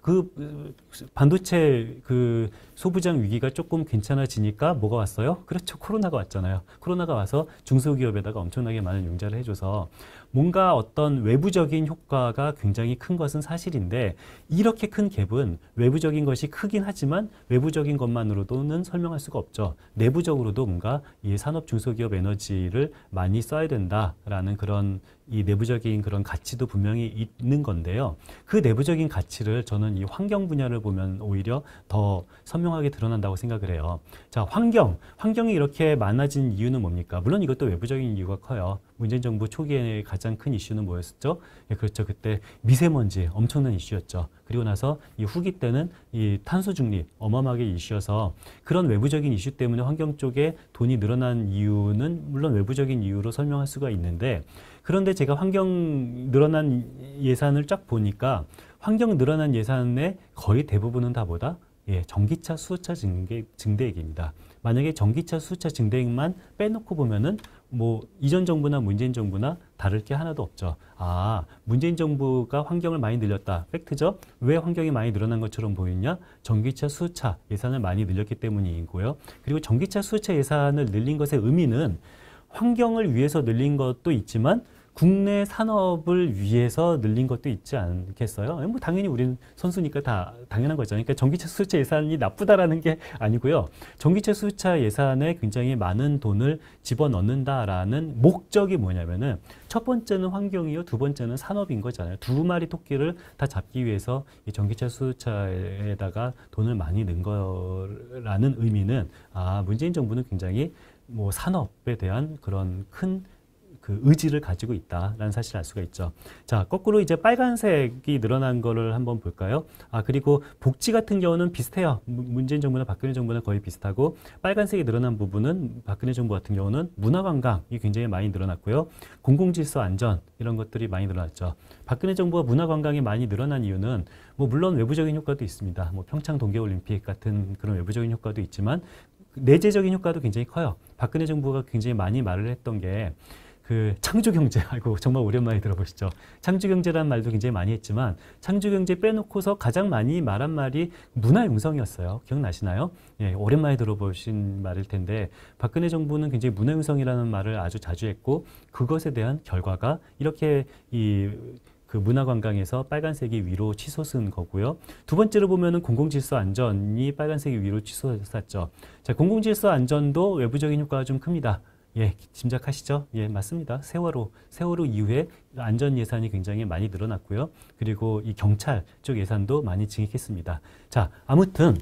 Speaker 1: 그 반도체 그 소부장 위기가 조금 괜찮아지니까 뭐가 왔어요? 그렇죠 코로나가 왔잖아요. 코로나가 와서 중소기업에다가 엄청나게 많은 융자를 해줘서 뭔가 어떤 외부적인 효과가 굉장히 큰 것은 사실인데 이렇게 큰 갭은 외부적인 것이 크긴 하지만 외부적인 것만으로도는 설명할 수가 없죠. 내부적으로도 뭔가 이 산업 중소기업 에너지를 많이 써야 된다라는 그런 이 내부적인 그런 가치도 분명히 있는 건데요. 그 내부적인 가치를 저는 이 환경 분야를 보면 오히려 더 선명하게 드러난다고 생각을 해요. 자, 환경. 환경이 이렇게 많아진 이유는 뭡니까? 물론 이것도 외부적인 이유가 커요. 문재인 정부 초기에 가장 큰 이슈는 뭐였었죠? 예, 그렇죠. 그때 미세먼지 엄청난 이슈였죠. 그리고 나서 이 후기 때는 이 탄소 중립 어마어마하게 이슈여서 그런 외부적인 이슈 때문에 환경 쪽에 돈이 늘어난 이유는 물론 외부적인 이유로 설명할 수가 있는데 그런데 제가 환경 늘어난 예산을 쫙 보니까 환경 늘어난 예산의 거의 대부분은 다 뭐다? 예, 전기차 수차 증대, 증대액입니다. 만약에 전기차 수차 증대액만 빼놓고 보면은 뭐 이전 정부나 문재인 정부나 다를 게 하나도 없죠. 아, 문재인 정부가 환경을 많이 늘렸다. 팩트죠. 왜 환경이 많이 늘어난 것처럼 보이냐? 전기차 수차 예산을 많이 늘렸기 때문이고요. 그리고 전기차 수차 예산을 늘린 것의 의미는 환경을 위해서 늘린 것도 있지만 국내 산업을 위해서 늘린 것도 있지 않겠어요? 예, 뭐 당연히 우리는 선수니까 다 당연한 거잖 그러니까 전기차 수차 예산이 나쁘다라는 게 *laughs* 아니고요. 전기차 수차 예산에 굉장히 많은 돈을 집어넣는다라는 목적이 뭐냐면은 첫 번째는 환경이요, 두 번째는 산업인 거잖아요. 두 마리 토끼를 다 잡기 위해서 전기차 수차에다가 돈을 많이 넣은 거라는 의미는 아 문재인 정부는 굉장히 뭐 산업에 대한 그런 큰그 의지를 가지고 있다라는 사실을 알 수가 있죠. 자, 거꾸로 이제 빨간색이 늘어난 거를 한번 볼까요? 아, 그리고 복지 같은 경우는 비슷해요. 문재인 정부나 박근혜 정부나 거의 비슷하고 빨간색이 늘어난 부분은 박근혜 정부 같은 경우는 문화관광이 굉장히 많이 늘어났고요. 공공질서 안전 이런 것들이 많이 늘어났죠. 박근혜 정부가 문화관광이 많이 늘어난 이유는 뭐 물론 외부적인 효과도 있습니다. 뭐 평창 동계올림픽 같은 그런 외부적인 효과도 있지만 내재적인 효과도 굉장히 커요. 박근혜 정부가 굉장히 많이 말을 했던 게그 창조경제, *laughs* 아이고 정말 오랜만에 들어보시죠. 창조경제란 말도 굉장히 많이 했지만 창조경제 빼놓고서 가장 많이 말한 말이 문화융성이었어요. 기억나시나요? 예, 오랜만에 들어보신 말일 텐데 박근혜 정부는 굉장히 문화융성이라는 말을 아주 자주 했고 그것에 대한 결과가 이렇게 이 그 문화관광에서 빨간색이 위로 치솟 은 거고요. 두 번째로 보면은 공공질서 안전이 빨간색이 위로 치솟았죠. 자, 공공질서 안전도 외부적인 효과가 좀 큽니다. 예, 짐작하시죠? 예, 맞습니다. 세월호, 세월호 이후에 안전 예산이 굉장히 많이 늘어났고요. 그리고 이 경찰 쪽 예산도 많이 증액했습니다. 자, 아무튼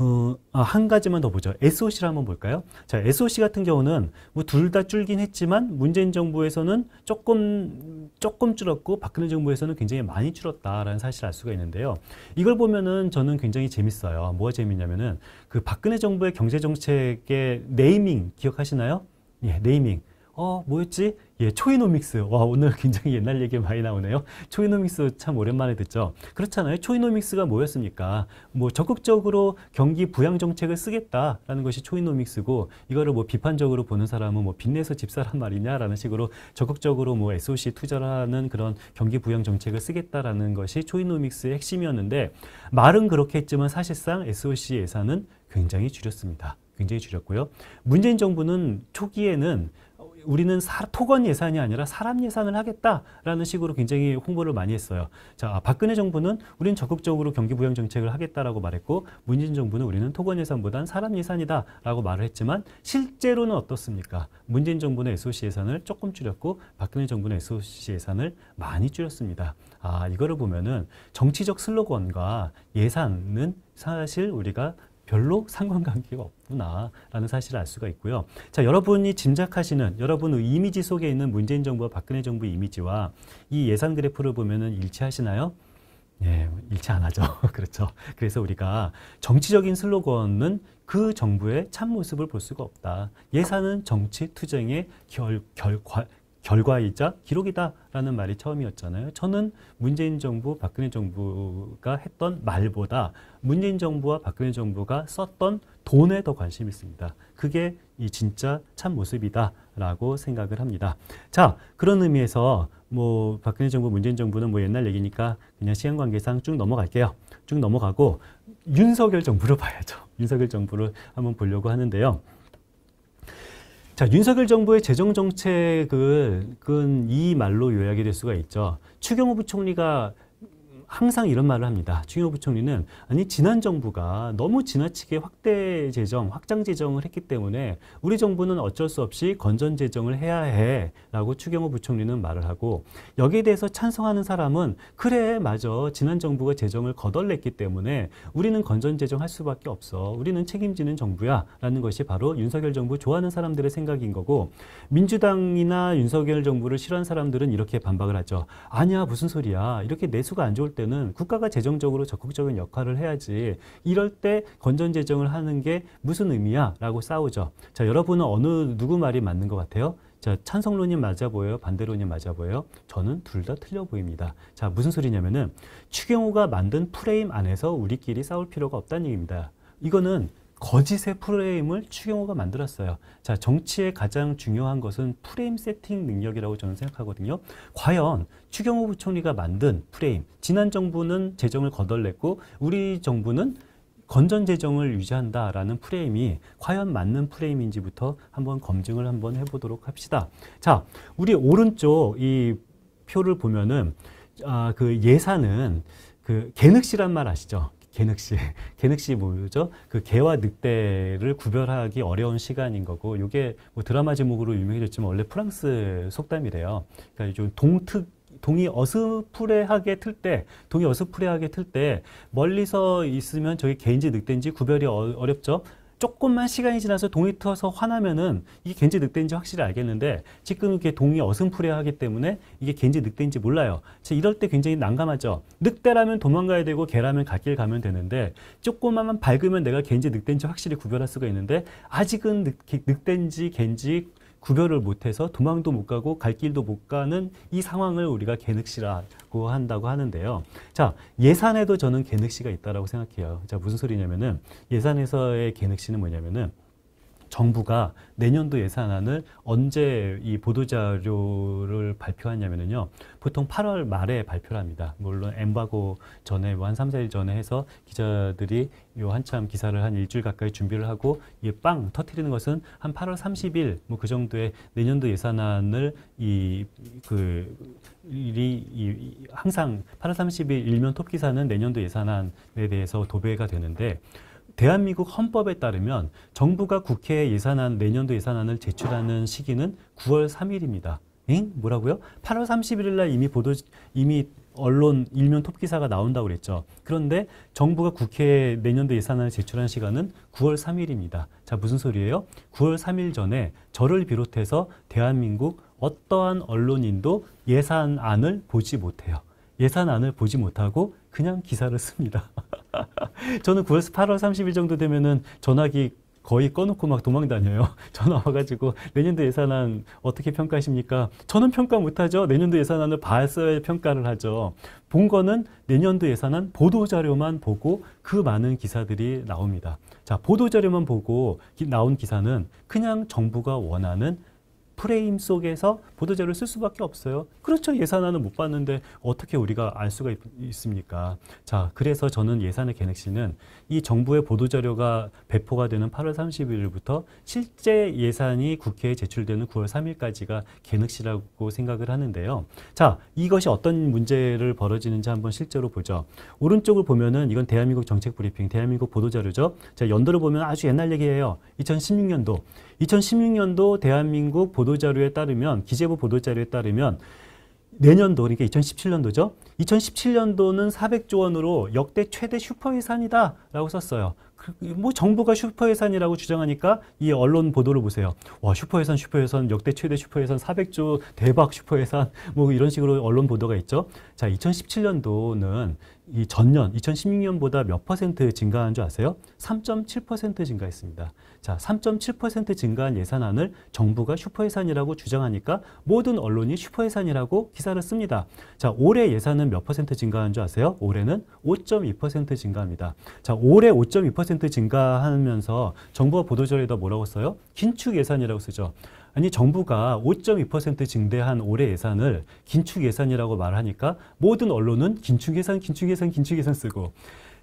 Speaker 1: 어, 아, 한 가지만 더 보죠. SOC를 한번 볼까요? 자, SOC 같은 경우는 뭐둘 다 줄긴 했지만 문재인 정부에서는 조금 조금 줄었고 박근혜 정부에서는 굉장히 많이 줄었다라는 사실을 알 수가 있는데요. 이걸 보면은 저는 굉장히 재밌어요. 뭐가 재밌냐면은 그 박근혜 정부의 경제 정책의 네이밍 기억하시나요? 예, 네이밍. 어, 뭐였지? 예, 초이노믹스. 와, 오늘 굉장히 옛날 얘기 많이 나오네요. 초이노믹스 참 오랜만에 듣죠. 그렇잖아요. 초이노믹스가 뭐였습니까? 뭐 적극적으로 경기 부양 정책을 쓰겠다라는 것이 초이노믹스고 이거를 뭐 비판적으로 보는 사람은 뭐 빚내서 집사란 말이냐라는 식으로 적극적으로 뭐 SOC 투자하는 를 그런 경기 부양 정책을 쓰겠다라는 것이 초이노믹스의 핵심이었는데 말은 그렇게 했지만 사실상 SOC 예산은 굉장히 줄였습니다. 굉장히 줄였고요. 문재인 정부는 초기에는 우리는 사, 토건 예산이 아니라 사람 예산을 하겠다라는 식으로 굉장히 홍보를 많이 했어요. 자, 아, 박근혜 정부는 우리 적극적으로 경기 부양 정책을 하겠다라고 말했고 문재인 정부는 우리는 토건 예산보단 사람 예산이다라고 말을 했지만 실제로는 어떻습니까? 문재인 정부는 SOC 예산을 조금 줄였고 박근혜 정부는 SOC 예산을 많이 줄였습니다. 아, 이거를 보면은 정치적 슬로건과 예산은 사실 우리가 별로 상관관계가 없다. 있구나라는 사실을 알 수가 있고요. 자, 여러분이 짐작하시는 여러분 이미지 속에 있는 문재인 정부와 박근혜 정부 이미지와 이 예산 그래프를 보면은 일치하시나요? 예, 일치 안 하죠. *laughs* 그렇죠. 그래서 우리가 정치적인 슬로건은 그 정부의 참모습을 볼 수가 없다. 예산은 정치 투쟁의 결, 결과, 결과이자 기록이다라는 말이 처음이었잖아요. 저는 문재인 정부, 박근혜 정부가 했던 말보다 문재인 정부와 박근혜 정부가 썼던 돈에 더 관심이 있습니다. 그게 이 진짜 참모습이다라고 생각을 합니다. 자, 그런 의미에서 뭐 박근혜 정부, 문재인 정부는 뭐 옛날 얘기니까 그냥 시간 관계상 쭉 넘어갈게요. 쭉 넘어가고 윤석열 정부를 *laughs* 봐야죠. 윤석열 정부를 한번 보려고 하는데요. 자, 윤석열 정부의 재정 정책은이 말로 요약이 될 수가 있죠. 추경호 부총리가 항상 이런 말을 합니다. 추경호 부총리는 아니 지난 정부가 너무 지나치게 확대 재정, 확장 재정을 했기 때문에 우리 정부는 어쩔 수 없이 건전 재정을 해야 해라고 추경호 부총리는 말을 하고 여기에 대해서 찬성하는 사람은 그래 맞아 지난 정부가 재정을 거덜냈기 때문에 우리는 건전 재정할 수밖에 없어 우리는 책임지는 정부야라는 것이 바로 윤석열 정부 좋아하는 사람들의 생각인 거고 민주당이나 윤석열 정부를 싫어하는 사람들은 이렇게 반박을 하죠. 아니야 무슨 소리야 이렇게 내수가 안 좋을 때 때는 국가가 재정적으로 적극적인 역할을 해야지 이럴 때 건전 재정을 하는 게 무슨 의미야? 라고 싸우죠. 자, 여러분은 어느 누구 말이 맞는 것 같아요? 자, 찬성론이 맞아 보여요? 반대론이 맞아 보여요? 저는 둘 다 틀려 보입니다. 자, 무슨 소리냐면은 추경호가 만든 프레임 안에서 우리끼리 싸울 필요가 없다는 얘기입니다. 이거는 거짓의 프레임을 추경호가 만들었어요. 자, 정치의 가장 중요한 것은 프레임 세팅 능력이라고 저는 생각하거든요. 과연 추경호 부총리가 만든 프레임, 지난 정부는 재정을 거덜냈고 우리 정부는 건전 재정을 유지한다라는 프레임이 과연 맞는 프레임인지부터 한번 검증을 한번 해보도록 합시다. 자, 우리 오른쪽 이 표를 보면은 아, 그 예산은 그 개늑시란 말 아시죠? 개늑시, *laughs* 개늑시 뭐죠? 그 개와 늑대를 구별하기 어려운 시간인 거고, 이게 뭐 드라마 제목으로 유명해졌지만 원래 프랑스 속담이래요. 그러니까 좀 동특 동이 어스프레하게 틀 때, 동이 어스프레하게 틀 때 멀리서 있으면 저게 개인지 늑대인지 구별이 어, 어렵죠. 조금만 시간이 지나서 동이 트어서 화나면은 이게 겐지 늑대인지 확실히 알겠는데 지금 이렇게 동이 어슴푸레하기 때문에 이게 겐지 늑대인지 몰라요. 이럴 때 굉장히 난감하죠. 늑대라면 도망가야 되고 개라면 갓길 가면 되는데 조금만 밝으면 내가 겐지 늑대인지 확실히 구별할 수가 있는데 아직은 늑, 늑대인지 겐지 구별을 못해서 도망도 못 가고 갈 길도 못 가는 이 상황을 우리가 개늑시라고 한다고 하는데요. 자 예산에도 저는 개늑시가 있다고 생각해요. 자 무슨 소리냐면은 예산에서의 개늑시는 뭐냐면은 정부가 내년도 예산안을 언제 이 보도자료를 발표하냐면요. 보통 8월 말에 발표를 합니다. 물론 엠바고 전에 뭐한 3, 4일 전에 해서 기자들이 요 한참 기사를 한 일주일 가까이 준비를 하고 이빵 터트리는 것은 한 8월 30일 뭐 그 정도에 내년도 예산안을 이 그 일이 이 항상 8월 30일 일면 톱 기사는 내년도 예산안에 대해서 도배가 되는데 대한민국 헌법에 따르면 정부가 국회에 예산안, 내년도 예산안을 제출하는 시기는 9월 3일입니다. 엥? 뭐라고요? 8월 31일 날 이미 보도, 이미 언론 일면 톱기사가 나온다고 그랬죠. 그런데 정부가 국회에 내년도 예산안을 제출한 시간은 9월 3일입니다. 자, 무슨 소리예요? 9월 3일 전에 저를 비롯해서 대한민국 어떠한 언론인도 예산안을 보지 못해요. 예산안을 보지 못하고 그냥 기사를 씁니다. *laughs* 저는 9월 8월 30일 정도 되면은 전화기 거의 꺼놓고 막 도망 다녀요. *laughs* 전화 와가지고 내년도 예산안 어떻게 평가하십니까? 저는 평가 못하죠. 내년도 예산안을 봤어야 평가를 하죠. 본 거는 내년도 예산안 보도자료만 보고 그 많은 기사들이 나옵니다. 자 보도자료만 보고 기, 나온 기사는 그냥 정부가 원하는 프레임 속에서 보도자료를 쓸 수밖에 없어요. 그렇죠. 예산안은 못 봤는데 어떻게 우리가 알 수가 있, 습니까자 그래서 저는 예산의 개넥시는 이 정부의 보도자료가 배포가 되는 8월 31일부터 실제 예산이 국회에 제출되는 9월 3일까지가 개늑시라고 생각을 하는데요. 자, 이것이 어떤 문제를 벌어지는지 한번 실제로 보죠. 오른쪽을 보면은 이건 대한민국 정책 브리핑, 대한민국 보도자료죠. 자, 연도를 보면 아주 옛날 얘기예요. 2016년도. 2016년도 대한민국 보도자료에 따르면, 기재부 보도자료에 따르면 내년도 그러니까 2017년도죠. 2017년도는 400조 원으로 역대 최대 슈퍼 예산이다 라고 썼어요. 그, 뭐 정부가 슈퍼 예산이라고 주장하니까 이 언론 보도를 보세요. 와 슈퍼 예산 슈퍼 예산 역대 최대 슈퍼 예산 400조 대박 슈퍼 예산 뭐 이런 식으로 언론 보도가 있죠. 자 2017년도는 이 전년 2016년보다 몇 퍼센트 증가한 줄 아세요? 3.7% 증가했습니다. 자, 3.7% 증가한 예산안을 정부가 슈퍼예산이라고 주장하니까 모든 언론이 슈퍼예산이라고 기사를 씁니다. 자, 올해 예산은 몇 퍼센트 증가한 줄 아세요? 올해는 5.2% 증가합니다. 자, 올해 5.2% 증가하면서 정부가 보도자료에다 뭐라고 써요? 긴축 예산이라고 쓰죠. 아니 정부가 5.2% 증대한 올해 예산을 긴축 예산이라고 말하니까 모든 언론은 긴축 예산, 긴축 예산, 긴축 예산 쓰고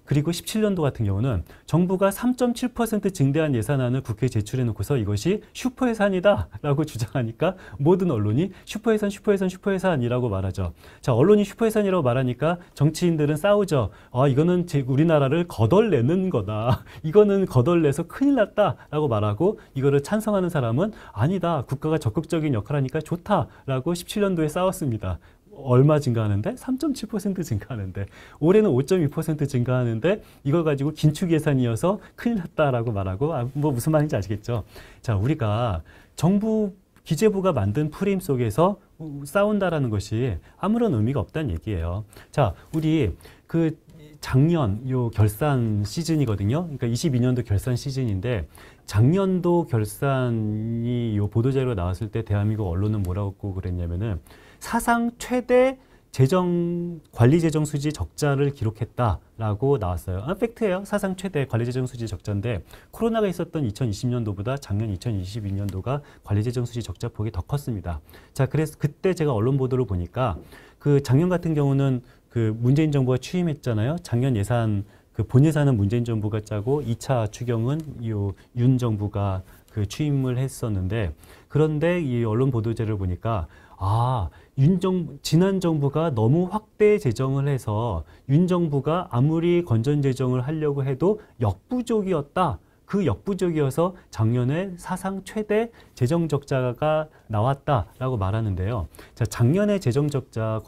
Speaker 1: 그리고 17년도 같은 경우는 정부가 3.7% 증대한 예산안을 국회에 제출해 놓고서 이것이 슈퍼 예산이다라고 주장하니까 모든 언론이 슈퍼 예산 슈퍼 예산 슈퍼 예산이라고 말하죠. 자, 언론이 슈퍼 예산이라고 말하니까 정치인들은 싸우죠. 아, 이거는 제 우리나라를 거덜내는 거다. *laughs* 이거는 거덜내서 큰일 났다라고 말하고 이거를 찬성하는 사람은 아니다. 국가가 적극적인 역할하니까 좋다라고 17년도에 싸웠습니다. 얼마 증가하는데 3.7% 증가하는데 올해는 5.2% 증가하는데 이걸 가지고 긴축 예산이어서 큰일 났다라고 말하고 아, 뭐 무슨 말인지 아시겠죠? 자 우리가 정부 기재부가 만든 프레임 속에서 싸운다라는 것이 아무런 의미가 없다는 얘기예요. 자 우리 그 작년 요 결산 시즌이거든요. 그러니까 22년도 결산 시즌인데 작년도 결산이 요 보도자료 나왔을 때 대한민국 언론은 뭐라고 그랬냐면은 사상 최대 재정 관리 재정 수지 적자를 기록했다라고 나왔어요. 아, 팩트예요. 사상 최대 관리 재정 수지 적자인데 코로나가 있었던 2020년도보다 작년 2022년도가 관리 재정 수지 적자 폭이 더 컸습니다. 자, 그래서 그때 제가 언론 보도를 보니까 그 작년 같은 경우는 그 문재인 정부가 취임했잖아요. 작년 예산 그 본예산은 문재인 정부가 짜고 2차 추경은 이 윤 정부가 그 취임을 했었는데 그런데 이 언론 보도제를 보니까 아, 윤정 지난 정부가 너무 확대 재정을 해서 윤 정부가 아무리 건전 재정을 하려고 해도 역부족이었다. 그 역부족이어서 작년에 사상 최대 재정 적자가 나왔다라고 말하는데요. 자, 작년에 재정 적자가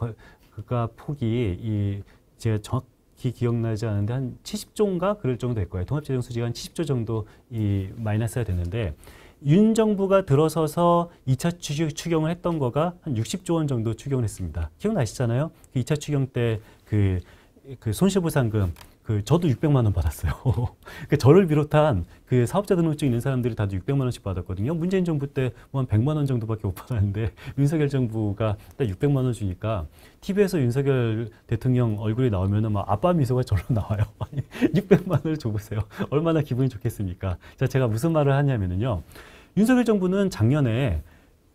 Speaker 1: 폭이 이 제가 정확히 기억나지 않은데 한 70조인가 그럴 정도 될 거예요. 통합재정 수지가 한 70조 정도 이 마이너스가 됐는데 윤 정부가 들어서서 2차 추경을 했던 거가 한 60조 원 정도 추경을 했습니다. 기억나시잖아요. 2차 그 추경 때그 그 손실보상금 그 저도 600만 원 받았어요. *laughs* 그 저를 비롯한 그 사업자 등록증 있는 사람들이 다 600만 원씩 받았거든요. 문재인 정부 때뭐한 100만 원 정도밖에 못 받았는데 *laughs* 윤석열 정부가 딱 600만 원 주니까 TV에서 윤석열 대통령 얼굴이 나오면은 막 아빠 미소가 절로 *laughs* 나와요. 아니 600만 원을 줘보세요. 얼마나 기분이 좋겠습니까? 자 제가 무슨 말을 하냐면요 윤석열 정부는 작년에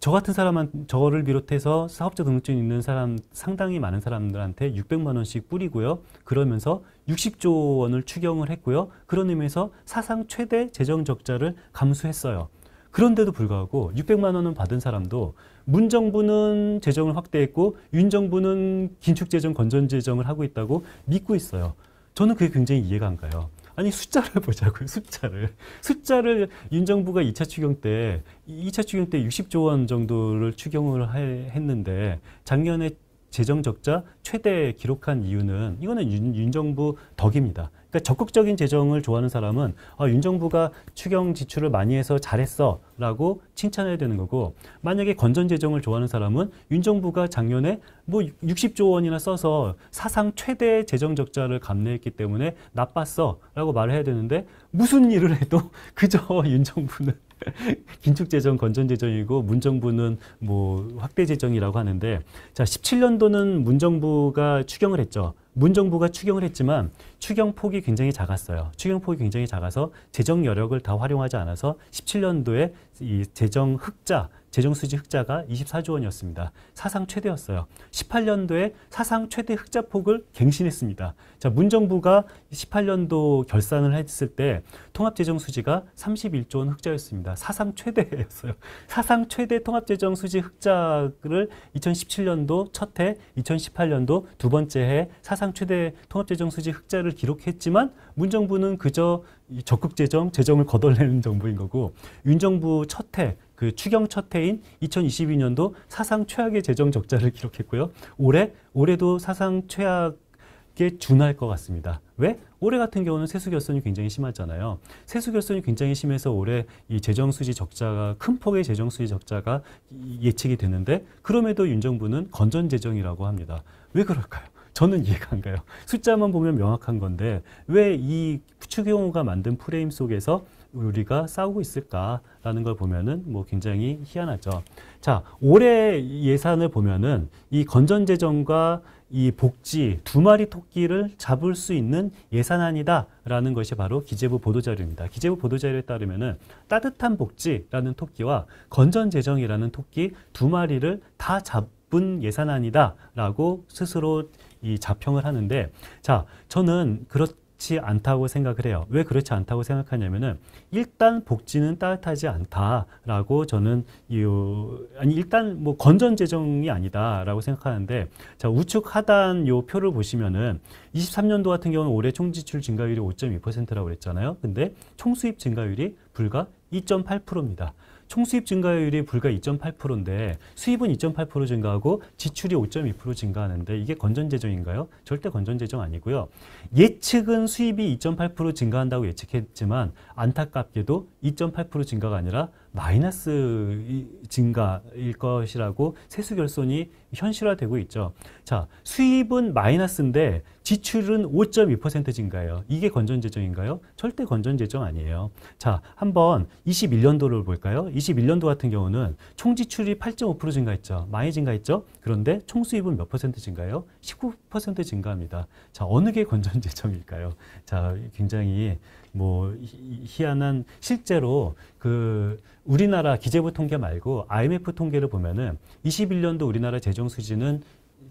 Speaker 1: 저 같은 사람한 저를 비롯해서 사업자 등록증 있는 사람 상당히 많은 사람들한테 600만 원씩 뿌리고요. 그러면서 60조 원을 추경을 했고요. 그런 의미에서 사상 최대 재정 적자를 감수했어요. 그런데도 불구하고 600만 원은 받은 사람도 문 정부는 재정을 확대했고 윤 정부는 긴축 재정 건전 재정을 하고 있다고 믿고 있어요. 저는 그게 굉장히 이해가 안 가요. 아니 숫자를 보자고요. 숫자를. 숫자를 윤 정부가 2차 추경 때 2차 추경 때 60조 원 정도를 추경을 했는데 작년에 재정 적자 최대 기록한 이유는 이거는 윤, 윤 정부 덕입니다. 그러니까 적극적인 재정을 좋아하는 사람은 아, 윤 정부가 추경 지출을 많이 해서 잘했어 라고 칭찬해야 되는 거고 만약에 건전 재정을 좋아하는 사람은 윤 정부가 작년에 뭐 60조 원이나 써서 사상 최대 재정 적자를 감내했기 때문에 나빴어 라고 말을 해야 되는데 무슨 일을 해도 *laughs* 그저 윤 정부는 *laughs* 긴축 재정, 건전 재정이고 문정부는 뭐 확대 재정이라고 하는데 자 17년도는 문정부가 추경을 했죠. 문정부가 추경을 했지만 추경 폭이 굉장히 작았어요. 추경 폭이 굉장히 작아서 재정 여력을 다 활용하지 않아서 17년도에 이 재정 흑자 재정수지 흑자가 24조 원이었습니다. 사상 최대였어요. 18년도에 사상 최대 흑자폭을 갱신했습니다. 자, 문정부가 18년도 결산을 했을 때 통합재정수지가 31조 원 흑자였습니다. 사상 최대였어요. *laughs* 사상 최대 통합재정수지 흑자를 2017년도 첫 해, 2018년도 두 번째 해 사상 최대 통합재정수지 흑자를 기록했지만 문정부는 그저 적극 재정, 재정을 거덜내는 정부인 거고 윤 정부 첫해 그 추경 첫 해인 2022년도 사상 최악의 재정 적자를 기록했고요. 올해 올해도 사상 최악에 준할 것 같습니다. 왜? 올해 같은 경우는 세수 결손이 굉장히 심하잖아요. 세수 결손이 굉장히 심해서 올해 이 재정 수지 적자가 큰 폭의 재정 수지 적자가 예측이 되는데 그럼에도 윤 정부는 건전 재정이라고 합니다. 왜 그럴까요? 저는 이해가 안 가요. 숫자만 보면 명확한 건데 왜 이 추경호가 만든 프레임 속에서 우리가 싸우고 있을까라는 걸 보면은 뭐 굉장히 희한하죠. 자, 올해 예산을 보면은 이 건전재정과 이 복지 두 마리 토끼를 잡을 수 있는 예산안이다라는 것이 바로 기재부 보도자료입니다. 기재부 보도자료에 따르면은 따뜻한 복지라는 토끼와 건전재정이라는 토끼 두 마리를 다 잡은 예산안이다라고 스스로 이 자평을 하는데 자 저는 그렇 그렇지 않다고 생각을 해요. 왜 그렇지 않다고 생각하냐면은 일단 복지는 따뜻하지 않다라고 저는 이 아니 일단 뭐 건전 재정이 아니다라고 생각하는데 자 우측 하단 요 표를 보시면은 23년도 같은 경우는 올해 총지출 증가율이 5.2%라고 그랬잖아요. 근데 총수입 증가율이 불과 2.8%입니다. 총수입 증가율이 불과 2.8%인데 수입은 2.8% 증가하고 지출이 5.2% 증가하는데 이게 건전재정인가요? 절대 건전재정 아니고요. 예측은 수입이 2.8% 증가한다고 예측했지만 안타깝게도 2.8% 증가가 아니라 마이너스 증가일 것이라고 세수 결손이 현실화되고 있죠. 자, 수입은 마이너스인데 지출은 5.2% 증가예요. 이게 건전 재정인가요? 절대 건전 재정 아니에요. 자, 한번 21년도를 볼까요? 21년도 같은 경우는 총 지출이 8.5% 증가했죠. 많이 증가했죠. 그런데 총 수입은 몇 퍼센트 증가요? 19% 증가합니다. 자, 어느 게 건전 재정일까요? 자, 굉장히 뭐 희한한 실제로 그 우리나라 기재부 통계 말고 IMF 통계를 보면은 21년도 우리나라 재정 수지는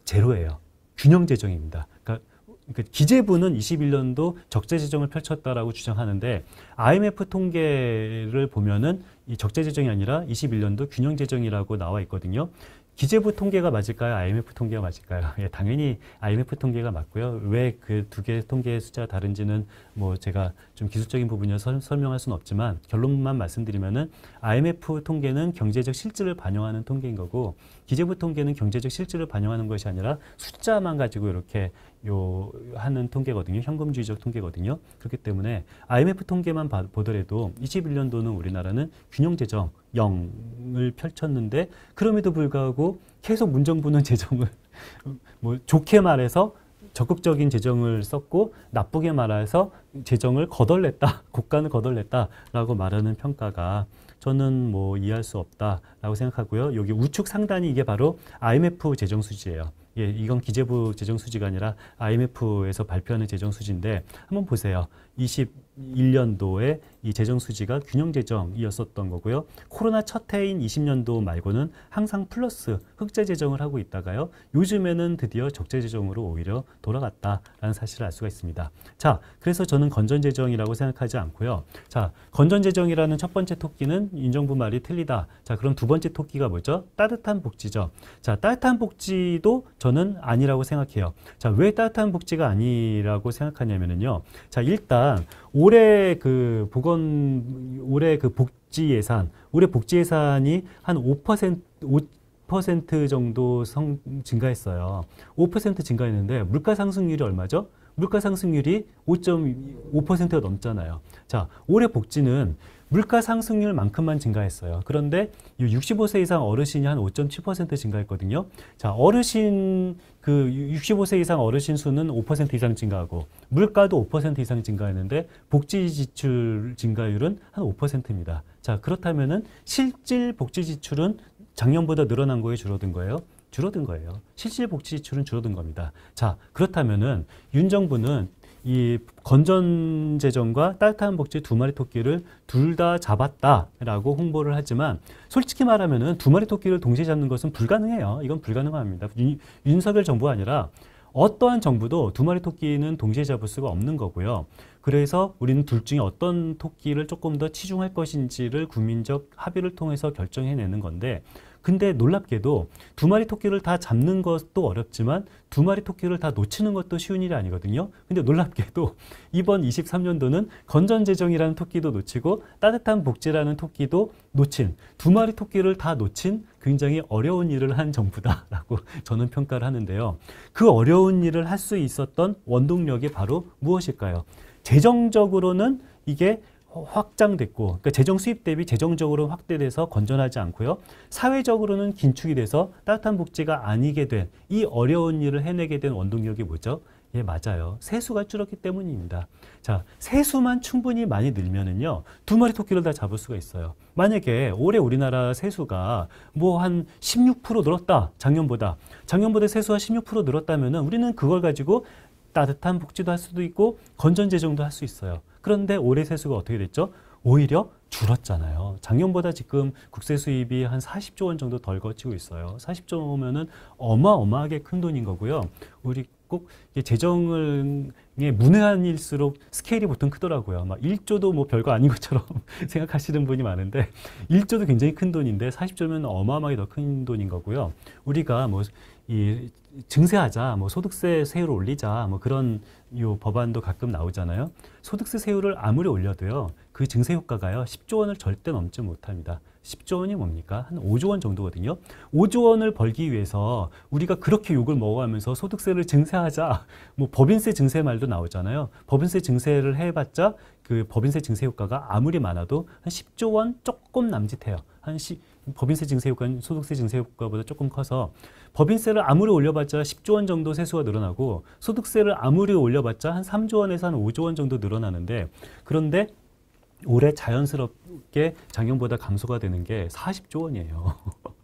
Speaker 1: 제로예요. 균형 재정입니다. 그러니까, 그러니까 기재부는 21년도 적재 재정을 펼쳤다라고 주장하는데 IMF 통계를 보면은 이 적재 재정이 아니라 21년도 균형 재정이라고 나와 있거든요. 기재부 통계가 맞을까요? IMF 통계가 맞을까요? *laughs* 예, 당연히 IMF 통계가 맞고요. 왜 그 두 개의 통계의 숫자가 다른지는 뭐 제가 좀 기술적인 부분이서 설명할 수는 없지만 결론만 말씀드리면은 IMF 통계는 경제적 실질을 반영하는 통계인 거고 기재부 통계는 경제적 실질을 반영하는 것이 아니라 숫자만 가지고 이렇게 요 하는 통계거든요. 현금주의적 통계거든요. 그렇기 때문에 IMF 통계만 보더라도 21년도는 우리나라는 균형 재정 0을 펼쳤는데 그럼에도 불구하고 계속 문정부는 *laughs* 재정을 뭐 좋게 말해서 적극적인 재정을 썼고 나쁘게 말해서 재정을 거덜냈다, *laughs* 국간을 거덜냈다라고 말하는 평가가 저는 뭐 이해할 수 없다라고 생각하고요. 여기 우측 상단이 이게 바로 IMF 재정 수지예요. 예, 이건 기재부 재정 수지가 아니라 IMF에서 발표하는 재정 수지인데 한번 보세요. 21년도에 이 재정 수지가 균형 재정이었었던 거고요. 코로나 첫 해인 20년도 말고는 항상 플러스 흑자 재정을 하고 있다가요. 요즘에는 드디어 적재 재정으로 오히려 돌아갔다라는 사실을 알 수가 있습니다. 자, 그래서 저는 건전 재정이라고 생각하지 않고요. 자, 건전 재정이라는 첫 번째 토끼는 인정부 말이 틀리다. 자, 그럼 두 번째 토끼가 뭐죠? 따뜻한 복지죠. 자, 따뜻한 복지도 저는 아니라고 생각해요. 자, 왜 따뜻한 복지가 아니라고 생각하냐면요. 자, 일단 올해 그 보건 이번 올해 그 복지 예산, 올해 복지 예산이 한 5%, 5% 정도 성, 증가했어요. 5% 증가했는데 물가 상승률이 얼마죠? 물가 상승률이 5.5%가 넘잖아요. 자, 올해 복지는 물가 상승률만큼만 증가했어요. 그런데 65세 이상 어르신이 한 5.7% 증가했거든요. 자, 어르신 그 65세 이상 어르신 수는 5% 이상 증가하고 물가도 5% 이상 증가했는데 복지 지출 증가율은 한 5%입니다. 자, 그렇다면은 실질 복지 지출은 작년보다 늘어난 거에 줄어든 거예요? 줄어든 거예요. 실질 복지 지출은 줄어든 겁니다. 자, 그렇다면은 윤 정부는 이 건전재정과 따뜻한 복지 두 마리 토끼를 둘 다 잡았다라고 홍보를 하지만 솔직히 말하면은 두 마리 토끼를 동시에 잡는 것은 불가능해요. 이건 불가능합니다. 윤, 윤석열 정부가 아니라 어떠한 정부도 두 마리 토끼는 동시에 잡을 수가 없는 거고요. 그래서 우리는 둘 중에 어떤 토끼를 조금 더 치중할 것인지를 국민적 합의를 통해서 결정해내는 건데 근데 놀랍게도 두 마리 토끼를 다 잡는 것도 어렵지만 두 마리 토끼를 다 놓치는 것도 쉬운 일이 아니거든요. 근데 놀랍게도 *laughs* 이번 23년도는 건전재정이라는 토끼도 놓치고 따뜻한 복지라는 토끼도 놓친 두 마리 토끼를 다 놓친 굉장히 어려운 일을 한 정부다라고 *laughs* 저는 평가를 하는데요. 그 어려운 일을 할 수 있었던 원동력이 바로 무엇일까요? 재정적으로는 이게 어, 확장됐고 그러니까 재정 수입 대비 재정적으로 확대돼서 건전하지 않고요. 사회적으로는 긴축이 돼서 따뜻한 복지가 아니게 된 이 어려운 일을 해내게 된 원동력이 뭐죠? 예, 맞아요. 세수가 줄었기 때문입니다. 자, 세수만 충분히 많이 늘면은요, 두 마리 토끼를 다 잡을 수가 있어요. 만약에 올해 우리나라 세수가 뭐 한 16% 늘었다, 작년보다. 작년보다 세수가 16% 늘었다면은 우리는 그걸 가지고 따뜻한 복지도 할 수도 있고, 건전재정도 할 수 있어요. 그런데 올해 세수가 어떻게 됐죠? 오히려 줄었잖아요. 작년보다 지금 국세 수입이 한 40조 원 정도 덜 거치고 있어요. 40조 오면은 어마어마하게 큰 돈인 거고요. 우리 꼭 재정의 문외한 일수록 스케일이 보통 크더라고요. 막 1조도 뭐 별거 아닌 것처럼 *laughs* 생각하시는 분이 많은데 1조도 굉장히 큰 돈인데 40조면 어마어마하게 더 큰 돈인 거고요. 우리가 뭐이 증세하자, 뭐 소득세 세율을 올리자, 뭐 그런 요 법안도 가끔 나오잖아요. 소득세 세율을 아무리 올려도요, 그 증세 효과가요, 10조 원을 절대 넘지 못합니다. 10조 원이 뭡니까? 한 5조 원 정도거든요. 5조 원을 벌기 위해서 우리가 그렇게 욕을 먹어가면서 소득세를 증세하자, 뭐 법인세 증세 말도 나오잖아요. 법인세 증세를 해봤자 그 법인세 증세 효과가 아무리 많아도 한 10조 원 조금 남짓해요. 한 10, 법인세 증세효과 소득세 증세효과보다 조금 커서 법인세를 아무리 올려봤자 10조 원 정도 세수가 늘어나고 소득세를 아무리 올려봤자 한 3조 원에서 한 5조 원 정도 늘어나는데 그런데 올해 자연스럽게 작년보다 감소가 되는 게 40조 원이에요.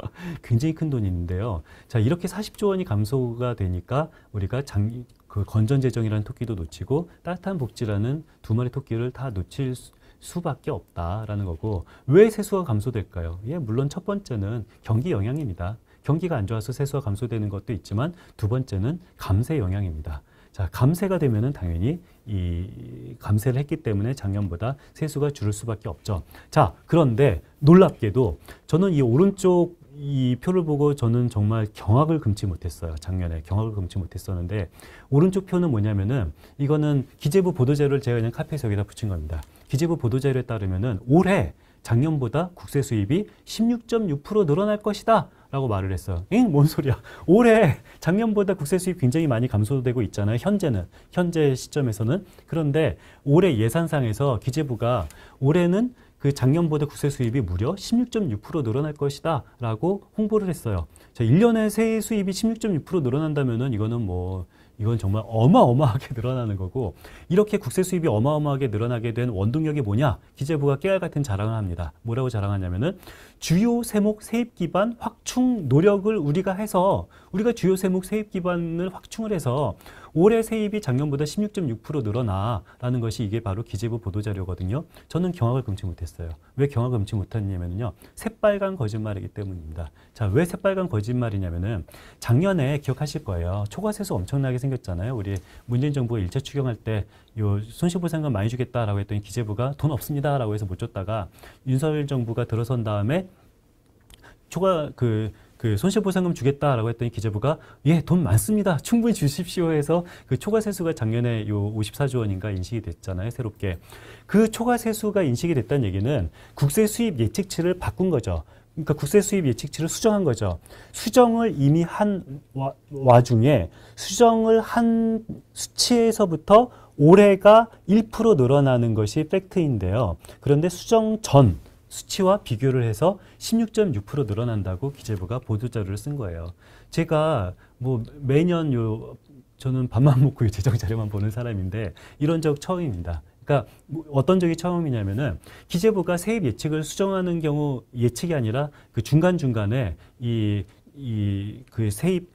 Speaker 1: *laughs* 굉장히 큰 돈인데요. 자 이렇게 40조 원이 감소가 되니까 우리가 장, 그 건전재정이라는 토끼도 놓치고 따뜻한 복지라는 두 마리 토끼를 다 놓칠 수, 수밖에 없다라는 거고 왜 세수가 감소될까요? 예, 물론 첫 번째는 경기 영향입니다. 경기가 안 좋아서 세수가 감소되는 것도 있지만 두 번째는 감세 영향입니다. 자, 감세가 되면은 당연히 이 감세를 했기 때문에 작년보다 세수가 줄을 수밖에 없죠. 자, 그런데 놀랍게도 저는 이 오른쪽 이 표를 보고 저는 정말 경악을 금치 못했어요. 작년에 경악을 금치 못했었는데 오른쪽 표는 뭐냐면은 이거는 기재부 보도자료를 제가 그냥 카페에서 여기다 붙인 겁니다. 기재부 보도자료에 따르면 올해 작년보다 국세 수입이 16.6% 늘어날 것이다. 라고 말을 했어요. 엥? 뭔 소리야? 올해 작년보다 국세 수입 굉장히 많이 감소되고 있잖아요. 현재는. 현재 시점에서는. 그런데 올해 예산상에서 기재부가 올해는 그 작년보다 국세 수입이 무려 16.6% 늘어날 것이다 라고 홍보를 했어요. 자, 1년에 세 수입이 16.6% 늘어난다면은 이거는 뭐 이건 정말 어마어마하게 *laughs* 늘어나는 거고 이렇게 국세 수입이 어마어마하게 늘어나게 된 원동력이 뭐냐? 기재부가 깨알 같은 자랑을 합니다. 뭐라고 자랑하냐면은 주요 세목 세입 기반 확충 노력을 우리가 해서 우리가 주요 세목 세입 기반을 확충을 해서 올해 세입이 작년보다 16.6% 늘어나라는 것이 이게 바로 기재부 보도자료거든요. 저는 경악을 금치 못했어요. 왜 경악을 금치 못했냐면요. 새빨간 거짓말이기 때문입니다. 자, 왜 새빨간 거짓말이냐면은 작년에 기억하실 거예요. 초과세수 엄청나게 생겼잖아요. 우리 문재인 정부가 일차 추경할 때요 손실보상금 많이 주겠다라고 했더니 기재부가 돈 없습니다라고 해서 못 줬다가 윤석열 정부가 들어선 다음에 초과 그그 손실보상금 주겠다라고 했더니 기재부가 예, 돈 많습니다. 충분히 주십시오 해서 그 초과세수가 작년에 요 54조 원인가 인식이 됐잖아요. 새롭게. 그 초과세수가 인식이 됐다는 얘기는 국세 수입 예측치를 바꾼 거죠. 그러니까 국세 수입 예측치를 수정한 거죠. 수정을 이미 한 와, 와중에 수정을 한 수치에서부터 올해가 1% 늘어나는 것이 팩트인데요. 그런데 수정 전 수치와 비교를 해서 16.6% 늘어난다고 기재부가 보도자료를 쓴 거예요. 제가 뭐 매년 요 저는 밥만 *laughs* 먹고 재정 자료만 보는 사람인데 이런 적 처음입니다. 그러니까 뭐 어떤 적이 처음이냐면은 기재부가 세입 예측을 수정하는 경우 예측이 아니라 그 중간 중간에 이 이 그 세입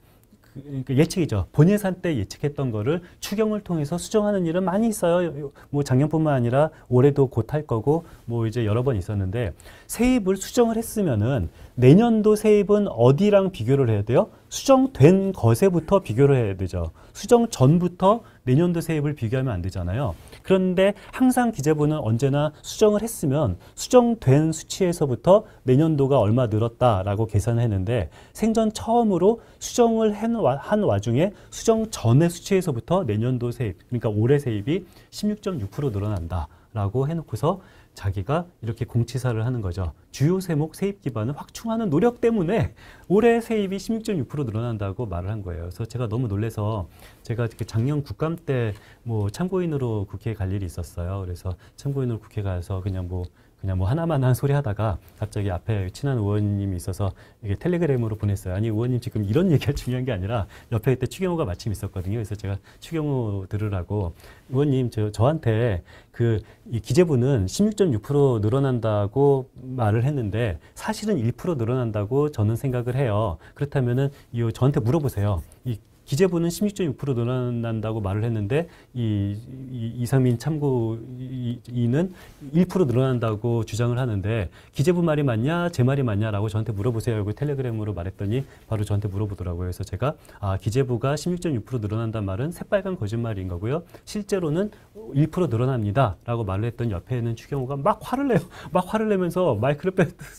Speaker 1: 그러니까 예측이죠. 본예산 때 예측했던 거를 추경을 통해서 수정하는 일은 많이 있어요. 뭐 작년뿐만 아니라 올해도 곧 할 거고 뭐 이제 여러 번 있었는데 세입을 수정을 했으면은 내년도 세입은 어디랑 비교를 해야 돼요? 수정된 것에부터 비교를 해야 되죠. 수정 전부터 내년도 세입을 비교하면 안 되잖아요. 그런데 항상 기재부는 언제나 수정을 했으면 수정된 수치에서부터 내년도가 얼마 늘었다라고 계산을 했는데 생전 처음으로 수정을 한 와중에 수정 전의 수치에서부터 내년도 세입, 그러니까 올해 세입이 16.6% 늘어난다라고 해놓고서 자기가 이렇게 공치사를 하는 거죠. 주요 세목 세입 기반을 확충하는 노력 때문에 올해 세입이 16.6% 늘어난다고 말을 한 거예요. 그래서 제가 너무 놀래서 제가 작년 국감 때 뭐 참고인으로 국회에 갈 일이 있었어요. 그래서 참고인으로 국회 가서 그냥 뭐 그냥 뭐 하나만 한 소리 하다가 갑자기 앞에 친한 의원님이 있어서 이게 텔레그램으로 보냈어요. 아니 의원님 지금 이런 얘기가 *laughs* 중요한 게 아니라 옆에 그때 추경호가 마침 있었거든요. 그래서 제가 추경호 들으라고 의원님 저, 저한테 그 이 기재부는 16.6% 늘어난다고 말을 했는데 사실은 1% 늘어난다고 저는 생각을 해요. 그렇다면은 이 저한테 물어보세요. 이 기재부는 16.6% 늘어난다고 말을 했는데 이, 이 이상민 참고인은 1% 늘어난다고 주장을 하는데 기재부 말이 맞냐 제 말이 맞냐라고 저한테 물어보세요. 이고 그 텔레그램으로 말했더니 바로 저한테 물어보더라고요. 그래서 제가 아 기재부가 16.6%늘어난다 말은 새빨간 거짓말인 거고요. 실제로는 1% 늘어납니다라고 말을 했던 옆에 는 추경호가 막 화를 내요. *laughs* 막 화를 내면서 마이크를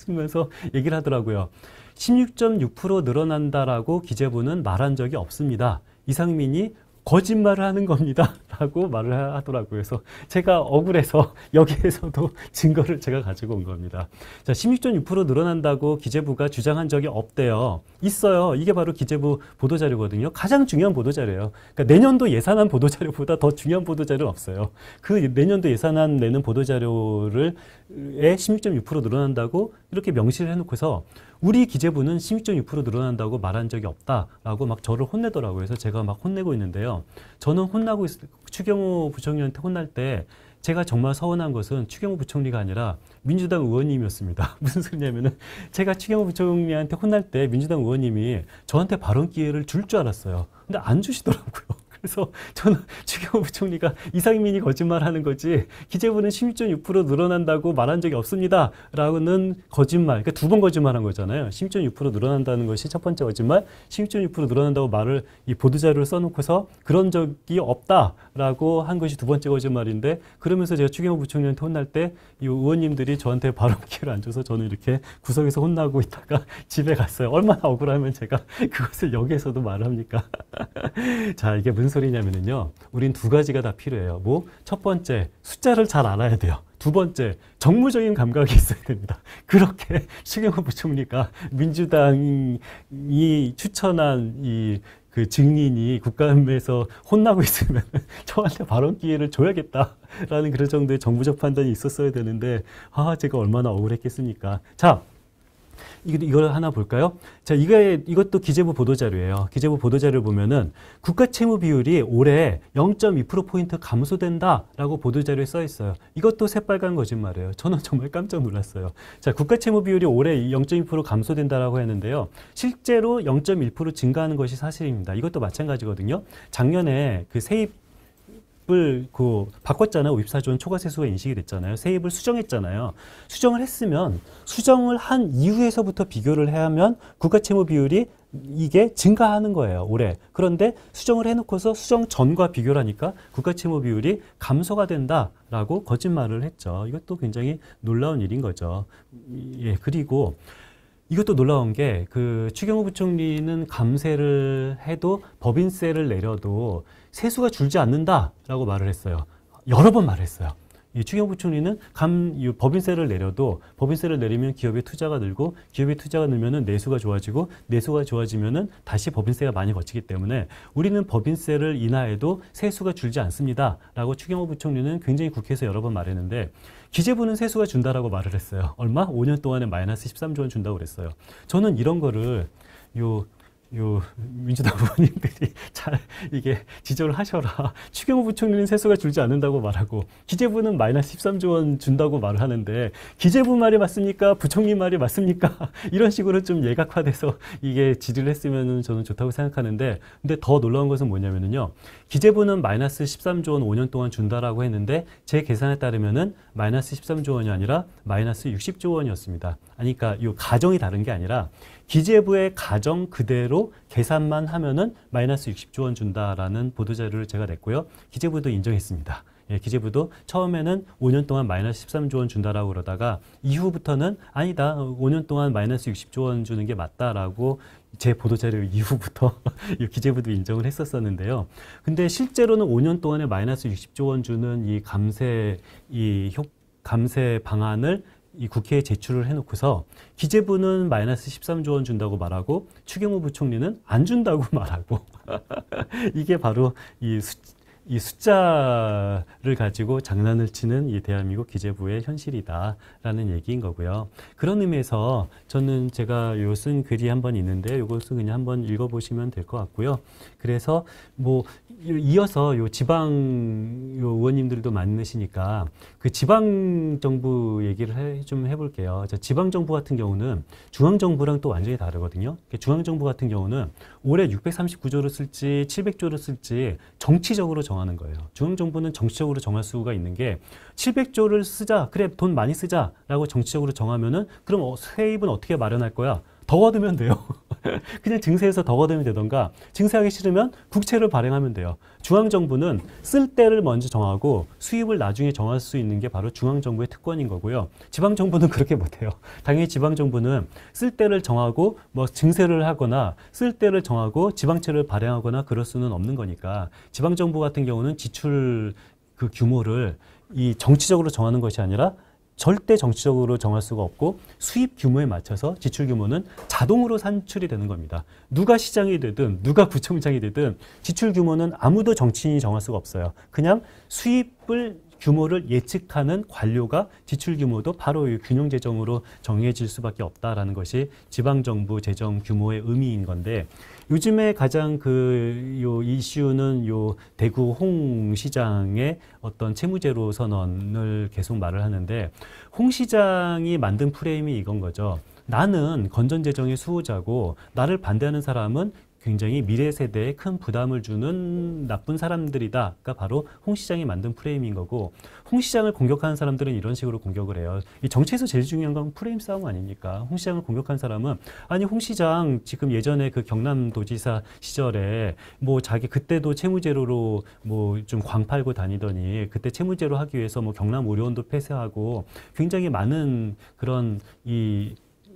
Speaker 1: 빼면서 얘기를 하더라고요. 16.6% 늘어난다라고 기재부는 말한 적이 없습니다. 이상민이 거짓말을 하는 겁니다. *laughs* 라고 말을 하더라고요. 그래서 제가 억울해서 *laughs* 여기에서도 증거를 제가 가지고 온 겁니다. 자, 16.6% 늘어난다고 기재부가 주장한 적이 없대요. 있어요. 이게 바로 기재부 보도자료거든요. 가장 중요한 보도자료예요. 그러니까 내년도 예산안 보도자료보다 더 중요한 보도자료는 없어요. 그 내년도 예산안 내는 보도자료를 16.6% 늘어난다고 이렇게 명시를 해놓고서 우리 기재부는 16.6% 늘어난다고 말한 적이 없다라고 막 저를 혼내더라고요. 그래서 제가 막 혼내고 있는데요. 저는 혼나고 있, 추경호 부총리한테 혼날 때 제가 정말 서운한 것은 추경호 부총리가 아니라 민주당 의원님이었습니다. *laughs* 무슨 소리냐면은 제가 추경호 부총리한테 혼날 때 민주당 의원님이 저한테 발언 기회를 줄줄 줄 알았어요. 근데 안 주시더라고요. 그래서 저는 추경호 부총리가 이상민이 거짓말하는 거지 기재부는 16.6% 늘어난다고 말한 적이 없습니다. 라는 고 거짓말. 그러니까 두 번 거짓말한 거잖아요. 16.6% 늘어난다는 것이 첫 번째 거짓말. 16.6% 늘어난다고 말을 이 보도자료를 써놓고서 그런 적이 없다라고 한 것이 두 번째 거짓말인데 그러면서 제가 추경호 부총리한테 혼날 때 이 의원님들이 저한테 바로 기회를 안 줘서 저는 이렇게 구석에서 혼나고 있다가 *laughs* 집에 갔어요. 얼마나 억울하면 제가 그것을 여기에서도 말합니까? *laughs* 자 이게 문서 소리냐면요. 우린 두 가지가 다 필요해요. 뭐? 첫 번째, 숫자를 잘 알아야 돼요. 두 번째, 정무적인 감각이 *laughs* 있어야 됩니다. 그렇게 *laughs* 신경호 부총리가 민주당이 추천한 이 그 증인이 국감에서 혼나고 있으면 *laughs* 저한테 발언 기회를 줘야겠다라는 그런 정도의 정부적 판단이 있었어야 되는데 아 제가 얼마나 억울했겠습니까. 자 이걸 하나 볼까요? 자, 이게, 이것도 기재부 보도자료예요. 기재부 보도자료를 보면은 국가 채무 비율이 올해 0.2%포인트 감소된다라고 보도자료에 써 있어요. 이것도 새빨간 거짓말이에요. 저는 정말 깜짝 놀랐어요. 자, 국가 채무 비율이 올해 0.2% 감소된다라고 했는데요. 실제로 0.1% 증가하는 것이 사실입니다. 이것도 마찬가지거든요. 작년에 그 세입 세입을 그 바꿨잖아요. 54조원 초과세수가 인식이 됐잖아요. 세입을 수정했잖아요. 수정을 했으면 수정을 한 이후에서부터 비교를 해야 하면 국가채무 비율이 이게 증가하는 거예요. 올해. 그런데 수정을 해놓고서 수정 전과 비교를 하니까 국가채무 비율이 감소가 된다라고 거짓말을 했죠. 이것도 굉장히 놀라운 일인 거죠. 예, 그리고 이것도 놀라운 게그 추경호 부총리는 감세를 해도 법인세를 내려도 세수가 줄지 않는다라고 말을 했어요. 여러 번 말했어요. 이 추경 부총리는 감 법인세를 내려도 법인세를 내리면 기업의 투자가 늘고 기업의 투자가 늘면은 내수가 좋아지고 내수가 좋아지면은 다시 법인세가 많이 걷히기 때문에 우리는 법인세를 인하해도 세수가 줄지 않습니다라고 추경호 부총리는 굉장히 국회에서 여러 번 말했는데 기재부는 세수가 준다라고 말을 했어요. 얼마? 5년 동안에 마이너스 13조 원 준다고 그랬어요. 저는 이런 거를 요요 민주당 *laughs* 의원님들이 잘 이게 지적을 하셔라. 추경호 부총리는 세수가 줄지 않는다고 말하고 기재부는 마이너스 13조 원 준다고 말을 하는데 기재부 말이 맞습니까? 부총리 말이 맞습니까? *laughs* 이런 식으로 좀 예각화돼서 이게 질의를 했으면 저는 좋다고 생각하는데 근데 더 놀라운 것은 뭐냐면요. 기재부는 마이너스 13조 원 5년 동안 준다라고 했는데 제 계산에 따르면은 마이너스 13조 원이 아니라 마이너스 60조 원이었습니다. 아니 그러니까 요 가정이 다른 게 아니라 기재부의 가정 그대로 계산만 하면은 마이너스 60조 원 준다라는 보도자료를 제가 냈고요. 기재부도 인정했습니다. 예, 기재부도 처음에는 5년 동안 마이너스 13조 원 준다라고 그러다가 이후부터는 아니다. 5년 동안 마이너스 60조 원 주는 게 맞다라고 제 보도자료 이후부터 *laughs* 기재부도 인정을 했었었는데요. 근데 실제로는 5년 동안에 마이너스 60조 원 주는 이 감세 이 효, 감세 방안을 이 국회에 제출을 해놓고서 기재부는 마이너스 13조 원 준다고 말하고 추경호 부총리는 안 준다고 *laughs* 말하고 *laughs* 이게 바로 이 수, 이 숫자를 가지고 장난을 치는 이 대한민국 기재부의 현실이다라는 얘기인 거고요. 그런 의미에서 저는 제가 요 쓴 글이 한번 있는데 요것은 그냥 한번 읽어보시면 될 것 같고요. 그래서 뭐 이어서 요 지방 요 의원님들도 만나시니까 그 지방 정부 얘기를 해, 좀 해볼게요. 지방 정부 같은 경우는 중앙 정부랑 또 완전히 다르거든요. 그러니까 중앙 정부 같은 경우는 올해 639조를 쓸지 700조를 쓸지 정치적으로 정하는 거예요. 중앙정부는 정치적으로 정할 수가 있는 게 700조를 쓰자, 그래 돈 많이 쓰자라고 정치적으로 정하면은 그럼 어, 세입은 어떻게 마련할 거야? 더 거두면 돼요. *laughs* 그냥 증세에서 더 거두면 되던가 증세하기 싫으면 국채를 발행하면 돼요. 중앙정부는 쓸 때를 먼저 정하고 수입을 나중에 정할 수 있는 게 바로 중앙정부의 특권인 거고요. 지방정부는 *laughs* 그렇게 못해요. 당연히 지방정부는 쓸 때를 정하고 뭐 증세를 하거나 쓸 때를 정하고 지방채를 발행하거나 그럴 수는 없는 거니까 지방정부 같은 경우는 지출 그 규모를 이 정치적으로 정하는 것이 아니라 절대 정치적으로 정할 수가 없고 수입 규모에 맞춰서 지출 규모는 자동으로 산출이 되는 겁니다. 누가 시장이 되든 누가 구청장이 되든 지출 규모는 아무도 정치인이 정할 수가 없어요. 그냥 수입을 규모를 예측하는 관료가 지출 규모도 바로 이 균형 재정으로 정해질 수밖에 없다라는 것이 지방 정부 재정 규모의 의미인 건데 요즘에 가장 그요 이슈는 요 대구 홍 시장의 어떤 채무제로 선언을 계속 말을 하는데 홍 시장이 만든 프레임이 이건 거죠. 나는 건전재정의 수호자고 나를 반대하는 사람은 굉장히 미래 세대에 큰 부담을 주는 나쁜 사람들이다가 바로 홍 시장이 만든 프레임인 거고 홍 시장을 공격하는 사람들은 이런 식으로 공격을 해요. 이 정치에서 제일 중요한 건 프레임 싸움 아닙니까? 홍 시장을 공격한 사람은 아니 홍 시장 지금 예전에 그 경남도지사 시절에 뭐 자기 그때도 채무제로로 뭐 좀 광팔고 다니더니 그때 채무제로 하기 위해서 뭐 경남 의료원도 폐쇄하고 굉장히 많은 그런 이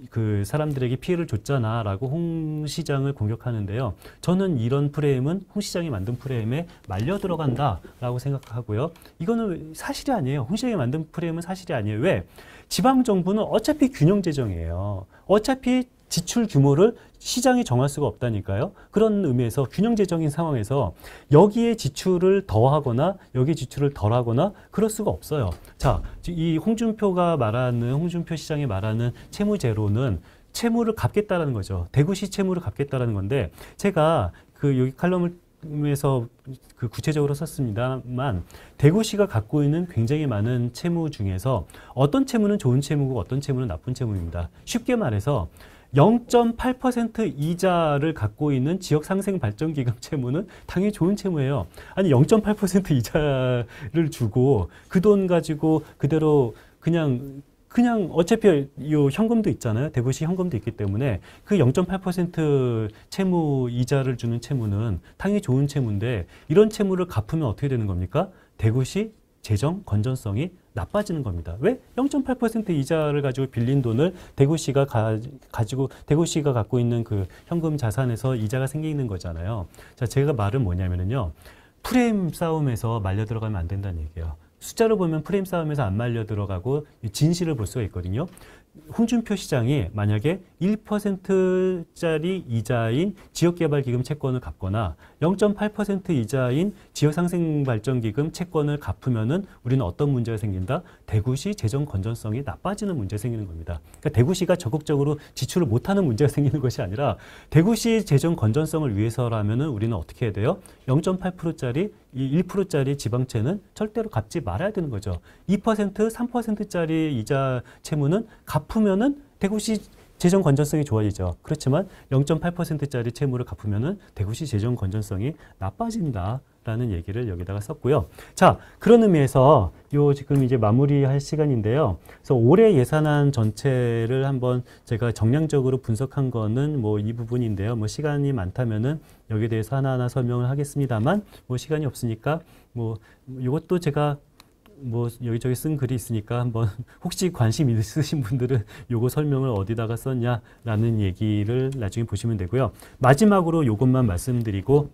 Speaker 1: 그 사람들에게 피해를 줬잖아라고 홍 시장을 공격하는데요. 저는 이런 프레임은 홍 시장이 만든 프레임에 말려 들어간다라고 생각하고요. 이거는 사실이 아니에요. 홍 시장이 만든 프레임은 사실이 아니에요. 왜? 지방 정부는 어차피 균형 재정이에요. 어차피 지출 규모를 시장이 정할 수가 없다니까요. 그런 의미에서 균형 재정인 상황에서 여기에 지출을 더하거나 여기에 지출을 덜하거나 그럴 수가 없어요. 자, 이 홍준표가 말하는 홍준표 시장이 말하는 채무 제로는 채무를 갚겠다라는 거죠. 대구시 채무를 갚겠다라는 건데 제가 그 여기 칼럼을 에서 그 구체적으로 썼습니다만 대구시가 갖고 있는 굉장히 많은 채무 중에서 어떤 채무는 좋은 채무고 어떤 채무는 나쁜 채무입니다. 쉽게 말해서 0.8% 이자를 갖고 있는 지역 상생 발전 기금 *laughs* 채무는 당연히 좋은 채무예요. 아니 0.8% 이자를 주고 그 돈 가지고 그대로 그냥 그냥 어차피 요 현금도 있잖아요. 대구시 현금도 있기 때문에 그 0.8% 채무 이자를 주는 채무는 당연히 좋은 채무인데 이런 채무를 갚으면 어떻게 되는 겁니까? 대구시 재정 건전성이 나빠지는 겁니다. 왜? 0.8% 이자를 가지고 빌린 돈을 대구시가 가, 지고 대구시가 갖고 있는 그 현금 자산에서 이자가 생기는 거잖아요. 자, 제가 말은 뭐냐면은요. 프레임 싸움에서 말려 들어가면 안 된다는 얘기예요. 숫자로 보면 프레임 싸움에서 안 말려 들어가고 진실을 볼 수가 있거든요. 홍준표 시장이 만약에 1%짜리 이자인 지역개발기금 채권을 갚거나 0.8% 이자인 지역상생발전기금 채권을 갚으면은 우리는 어떤 문제가 생긴다? 대구시 재정 건전성이 나빠지는 문제 가 생기는 겁니다. 그러니까 대구시가 적극적으로 지출을 못하는 문제가 *laughs* 생기는 것이 아니라 대구시 재정 건전성을 위해서라면은 우리는 어떻게 해야 돼요? 0.8%짜리 이 1%짜리 지방채는 절대로 갚지 말아야 되는 거죠. 2% 3%짜리 이자 채무는 갚으면은 대구시 재정 건전성이 좋아지죠. 그렇지만 0.8%짜리 채무를 갚으면 대구시 재정 건전성이 나빠진다. 라는 얘기를 여기다가 썼고요. 자, 그런 의미에서 요 지금 이제 마무리할 시간인데요. 그래서 올해 예산안 전체를 한번 제가 정량적으로 분석한 거는 뭐 이 부분인데요. 뭐 시간이 많다면은 여기에 대해서 하나하나 설명을 하겠습니다만 뭐 시간이 없으니까 뭐 이것도 제가 뭐 여기저기 쓴 글이 있으니까 한번 *laughs* 혹시 관심 있으신 분들은 요거 설명을 어디다가 썼냐라는 얘기를 나중에 보시면 되고요. 마지막으로 요것만 말씀드리고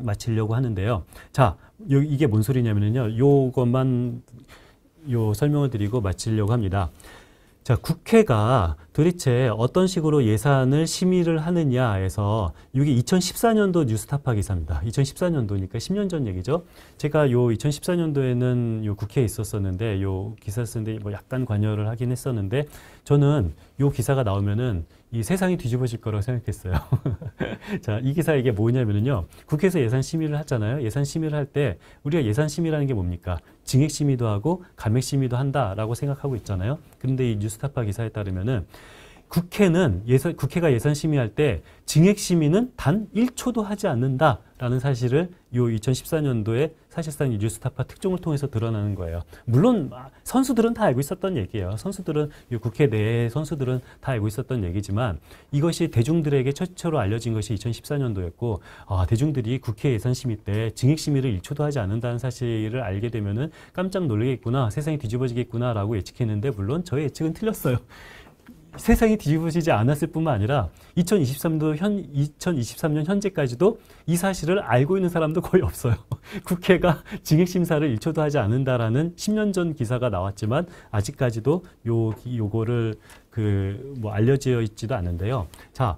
Speaker 1: 마치려고 하는데요. 자, 요, 이게 뭔 소리냐면요. 요것만 요 설명을 드리고 마치려고 합니다. 자, 국회가 도대체 어떤 식으로 예산을 심의를 하느냐에서 이게 2014년도 뉴스타파 기사입니다. 2014년도니까 10년 전 얘기죠. 제가 요 2014년도에는 요 국회에 있었었는데 요 기사 쓰는데 뭐 약간 관여를 하긴 했었는데 저는 요 기사가 나오면은 이 세상이 뒤집어질 거라고 생각했어요. *laughs* 자, 이 기사 이게 뭐냐면요. 국회에서 예산 심의를 하잖아요. 예산 심의를 할 때 우리가 예산 심의라는 게 뭡니까? 증액 심의도 하고 감액 심의도 한다라고 생각하고 있잖아요. 근데 이 뉴스타파 기사에 따르면은 국회는 예선, 국회가 예산 심의할 때 증액 심의는 단 1초도 하지 않는다라는 사실을 요 2014년도에 사실상 뉴스타파 특종을 통해서 드러나는 거예요. 물론 선수들은 다 알고 있었던 얘기예요. 선수들은 국회 내에 선수들은 다 알고 있었던 얘기지만 이것이 대중들에게 최초로 알려진 것이 2014년도였고 아, 대중들이 국회 예산 심의 때 증액 심의를 1초도 하지 않는다는 사실을 알게 되면은 깜짝 놀라겠구나 세상이 뒤집어지겠구나라고 예측했는데 물론 저의 예측은 틀렸어요. 세상이 뒤집어지지 않았을 뿐만 아니라 2023도 현 2023년 현재까지도 이 사실을 알고 있는 사람도 거의 없어요. *laughs* 국회가 징액 심사를 1초도 하지 않는다라는 10년 전 기사가 나왔지만 아직까지도 요 요거를 그 뭐 알려져 있지도 않은데요. 자,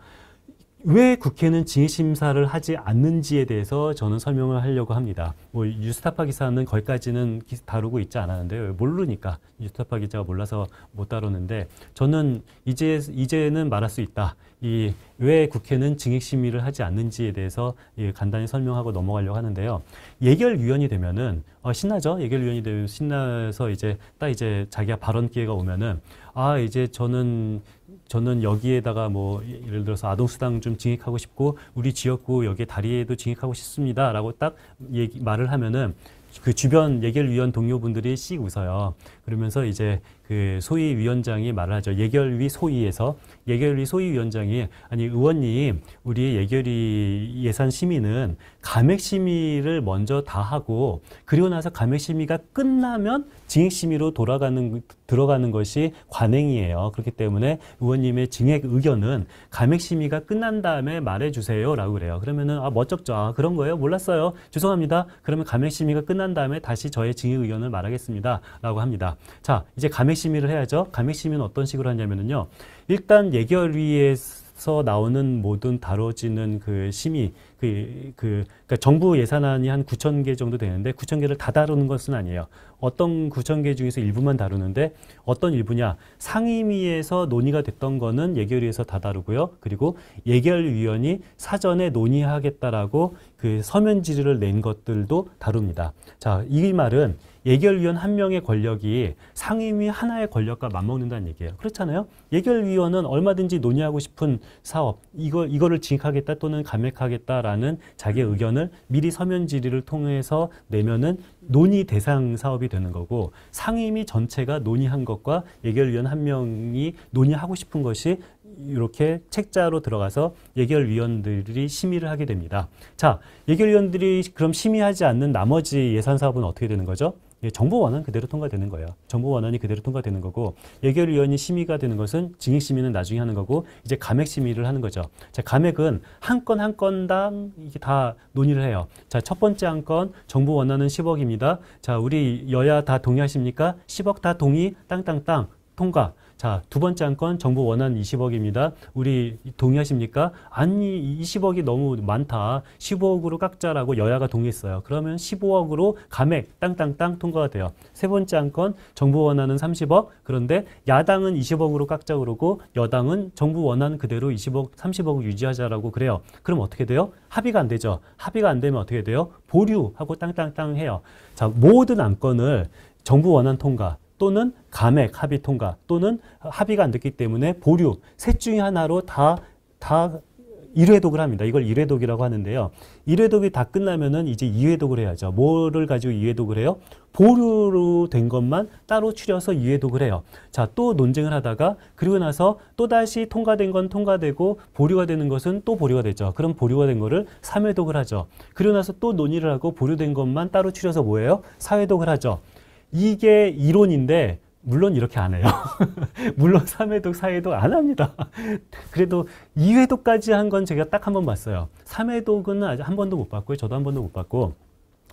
Speaker 1: 왜 국회는 징의심사를 하지 않는지에 대해서 저는 설명을 하려고 합니다. 뭐 뉴스타파 기사는 거기까지는 다루고 있지 않았는데요. 모르니까 뉴스타파 기자가 몰라서 못 다루는데 저는 이제 이제는 말할 수 있다. 이 왜 국회는 증액심의를 하지 않는지에 대해서 예, 간단히 설명하고 넘어가려고 하는데요. 예결위원이 되면은 어, 신나죠. 예결위원이 되면 신나서 이제 딱 이제 자기가 발언 기회가 오면은 아 이제 저는 저는 여기에다가 뭐 예를 들어서 아동수당 좀 증액하고 싶고 우리 지역구 여기에 다리에도 증액하고 싶습니다라고 딱 얘기, 말을 하면은 그 주변 예결위원 동료분들이 씩 웃어요. 그러면서 이제 그 소위 위원장이 말 하죠. 예결위 소위에서 예결위 소위 위원장이 아니 의원님 우리 예결위 예산 심의는 감액 심의를 먼저 다 하고 그리고 나서 감액 심의가 끝나면 증액 심의로 돌아가는 들어가는 것이 관행이에요. 그렇기 때문에 의원님의 증액 의견은 감액 심의가 끝난 다음에 말해 주세요라고 그래요. 그러면은 아 멋쩍죠. 아, 그런 거예요. 몰랐어요. 죄송합니다. 그러면 감액 심의가 끝난 다음에 다시 저의 증액 의견을 말하겠습니다라고 합니다. 자, 이제 감액 심의를 해야죠. 감액 심의는 어떤 식으로 하냐면요. 일단 예결위에서 나오는 모든 다뤄지는 그 심의 그, 그, 그러니까 정부 예산안이 한 9천 개 정도 되는데 9천 개를 다 다루는 것은 아니에요. 어떤 9천 개 중에서 일부만 다루는데 어떤 일부냐. 상임위에서 논의가 됐던 거는 예결위에서 다 다루고요. 그리고 예결위원이 사전에 논의하겠다라고 그 서면 질의를 낸 것들도 다룹니다. 자, 이 말은 예결위원 한 명의 권력이 상임위 하나의 권력과 맞먹는다는 얘기예요. 그렇잖아요. 예결위원은 얼마든지 논의하고 싶은 사업, 이거, 이거를 진입하겠다 또는 감액하겠다라는 자기의 의견을 미리 서면 질의를 통해서 내면은 논의 대상 사업이 되는 거고 상임위 전체가 논의한 것과 예결위원 한 명이 논의하고 싶은 것이 이렇게 책자로 들어가서 예결위원들이 심의를 하게 됩니다. 자, 예결위원들이 그럼 심의하지 않는 나머지 예산 사업은 어떻게 되는 거죠? 예, 정보 원안 그대로 통과되는 거예요. 정보 원안이 그대로 통과되는 거고 예결위원이 심의가 되는 것은 증액 심의는 나중에 하는 거고 이제 감액 심의를 하는 거죠. 자, 감액은 한 건 한 건당 이게 다 논의를 해요. 자, 첫 번째 한 건 정보 원안은 10억입니다. 자, 우리 여야 다 동의하십니까? 10억 다 동의 땅땅땅 통과. 자, 두 번째 안건 정부 원안 20억입니다. 우리 동의하십니까? 아니, 20억이 너무 많다. 15억으로 깎자라고 여야가 동의했어요. 그러면 15억으로 감액 땅땅땅 통과가 돼요. 세 번째 안건 정부 원안은 30억. 그런데 야당은 20억으로 깎자 그러고 여당은 정부 원안 그대로 20억, 30억을 유지하자라고 그래요. 그럼 어떻게 돼요? 합의가 안 되죠. 합의가 안 되면 어떻게 돼요? 보류하고 땅땅땅 해요. 자, 모든 안건을 정부 원안 통과, 또는 감액 합의 통과 또는 합의가 안 됐기 때문에 보류 셋 중에 하나로 다다 일회독을 합니다. 이걸 일회독이라고 하는데요. 일회독이 다 끝나면은 이제 이회독을 해야죠. 뭐를 가지고 이회독을 해요? 보류로 된 것만 따로 추려서 이회독을 해요. 자, 또 논쟁을 하다가 그리고 나서 또다시 통과된 건 통과되고 보류가 되는 것은 또 보류가 되죠. 그럼 보류가 된 거를 삼회독을 하죠. 그리고 나서 또 논의를 하고 보류된 것만 따로 추려서 뭐예요? 사회독을 하죠. 이게 이론인데 물론 이렇게 안 해요. *laughs* 물론 3회독, 4회독 안 합니다. *laughs* 그래도 2회독까지 한 건 제가 딱 한 번 봤어요. 3회독은 아직 한 번도 못 봤고요. 저도 한 번도 못 봤고.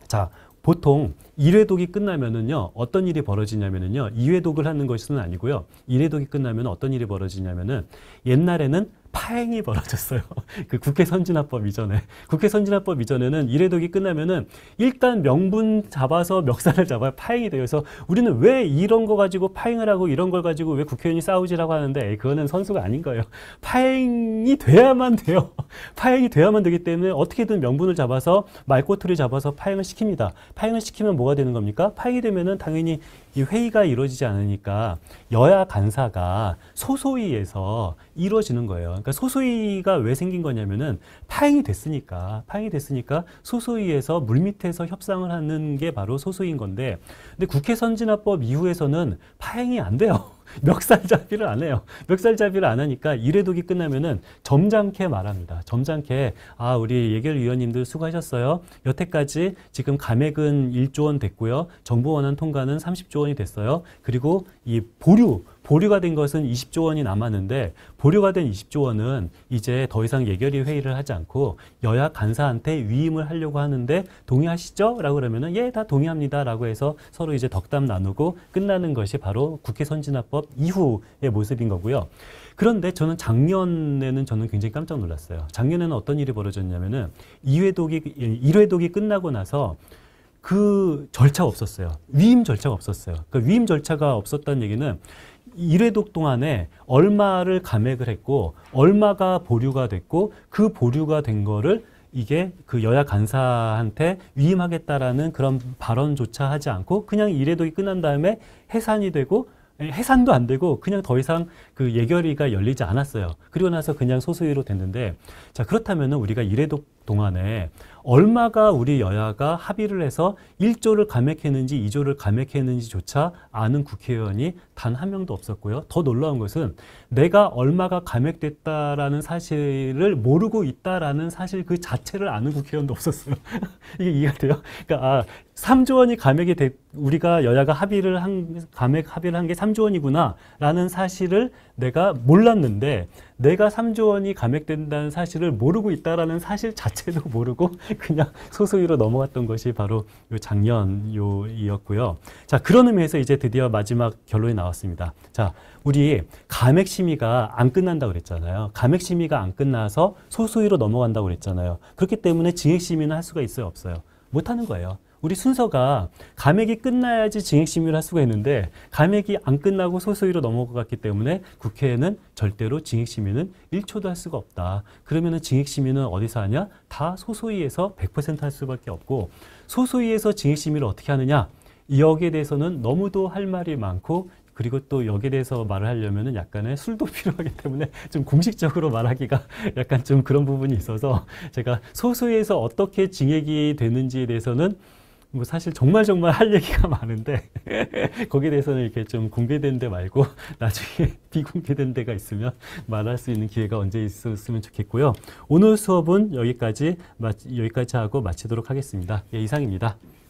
Speaker 1: 자, 보통 1회독이 끝나면은요, 어떤 일이 벌어지냐면은요, 2회독을 하는 것은 아니고요, 1회독이 끝나면 어떤 일이 벌어지냐면은, 옛날에는 파행이 벌어졌어요. *laughs* 그 국회 선진화법 이전에. 국회 선진화법 이전에는 이래독이 끝나면은 일단 명분 잡아서 멱살을 잡아야 파행이 되어서 우리는 왜 이런 거 가지고 파행을 하고 이런 걸 가지고 왜 국회의원이 싸우지라고 하는데 그거는 선수가 아닌 거예요. *laughs* 파행이 돼야만 돼요. *laughs* 파행이 돼야만 되기 때문에 어떻게든 명분을 잡아서 말꼬투리 잡아서 파행을 시킵니다. 파행을 시키면 뭐가 되는 겁니까? 파행이 되면은 당연히 이 회의가 이루어지지 않으니까 여야 간사가 소소위에서 이루어지는 거예요. 그러니까 소소위가 왜 생긴 거냐면은 파행이 됐으니까 파행이 됐으니까 소소위에서 물밑에서 협상을 하는 게 바로 소소인 건데 근데 국회 선진화법 이후에서는 파행이 안 돼요. 멱살잡이를 안 해요. 멱살잡이를 안 하니까 일회독이 끝나면은 점잖게 말합니다. 점잖게 아 우리 예결위원님들 수고하셨어요. 여태까지 지금 감액은 1조 원 됐고요. 정부 원안 통과는 30조 원이 됐어요. 그리고 이 보류 보류가 된 것은 20조 원이 남았는데 보류가 된 20조 원은 이제 더 이상 예결위 회의를 하지 않고 여야 간사한테 위임을 하려고 하는데 동의하시죠? 라고 그러면은 예, 다 동의합니다. 라고 해서 서로 이제 덕담 나누고 끝나는 것이 바로 국회 선진화법 이후의 모습인 거고요. 그런데 저는 작년에는 저는 굉장히 깜짝 놀랐어요. 작년에는 어떤 일이 벌어졌냐면은 2회독이 1회독이 끝나고 나서 그 절차가 없었어요. 위임 절차가 없었어요. 그 위임 절차가 없었다는 얘기는 1회독 동안에 얼마를 감액을 했고 얼마가 보류가 됐고 그 보류가 된 거를 이게 그 여야 간사한테 위임하겠다라는 그런 발언조차 하지 않고 그냥 1회독이 끝난 다음에 해산이 되고 예, 해산도 안 되고 그냥 더 이상 그 예결위가 열리지 않았어요. 그리고 나서 그냥 소수위로 됐는데 자그렇다면 우리가 1회독 동안에 얼마가 우리 여야가 합의를 해서 1조를 감액했는지 2조를 감액했는지조차 아는 국회의원이 단 한 명도 없었고요. 더 놀라운 것은 내가 얼마가 감액됐다라는 사실을 모르고 있다라는 사실 그 자체를 아는 국회의원도 없었어요. *laughs* 이게 이해가 돼요? 그러니까 아, 3조 원이 감액이 돼, 우리가 여야가 합의를 한 감액 합의를 한 게 3조 원이구나라는 사실을 내가 몰랐는데 내가 3조 원이 감액된다는 사실을 모르고 있다라는 사실 자체도 *laughs* 모르고 그냥 소소위로 넘어갔던 것이 바로 요 작년 요이었고요. 자 그런 의미에서 이제 드디어 마지막 결론이 나왔습니다. 자 우리 감액 심의가 안 끝난다고 그랬잖아요. 감액 심의가 안 끝나서 소소위로 넘어간다고 그랬잖아요. 그렇기 때문에 증액 심의는 할 수가 있어요 없어요. 못하는 거예요. 우리 순서가 감액이 끝나야지 증액심의를할 수가 있는데 감액이 안 끝나고 소소위로 넘어갔기 때문에 국회에는 절대로 증액심의는 1초도 할 수가 없다. 그러면 은 징액심의는 어디서 하냐? 다 소소위에서 100%할 수밖에 없고 소소위에서 증액심의를 어떻게 하느냐? 여기에 대해서는 너무도 할 말이 많고 그리고 또 여기에 대해서 말을 하려면 약간의 술도 *laughs* 필요하기 때문에 좀 공식적으로 말하기가 *laughs* 약간 좀 그런 부분이 있어서 제가 소수위에서 어떻게 증액이 되는지에 대해서는 뭐 사실 정말 정말 할 얘기가 많은데 *laughs* 거기에 대해서는 이렇게 좀 공개된 데 말고 *laughs* 나중에 *laughs* 비공개된 데가 있으면 말할 수 있는 기회가 언제 있었으면 좋겠고요. 오늘 수업은 여기까지 여기까지 하고 마치도록 하겠습니다. 예, 이상입니다.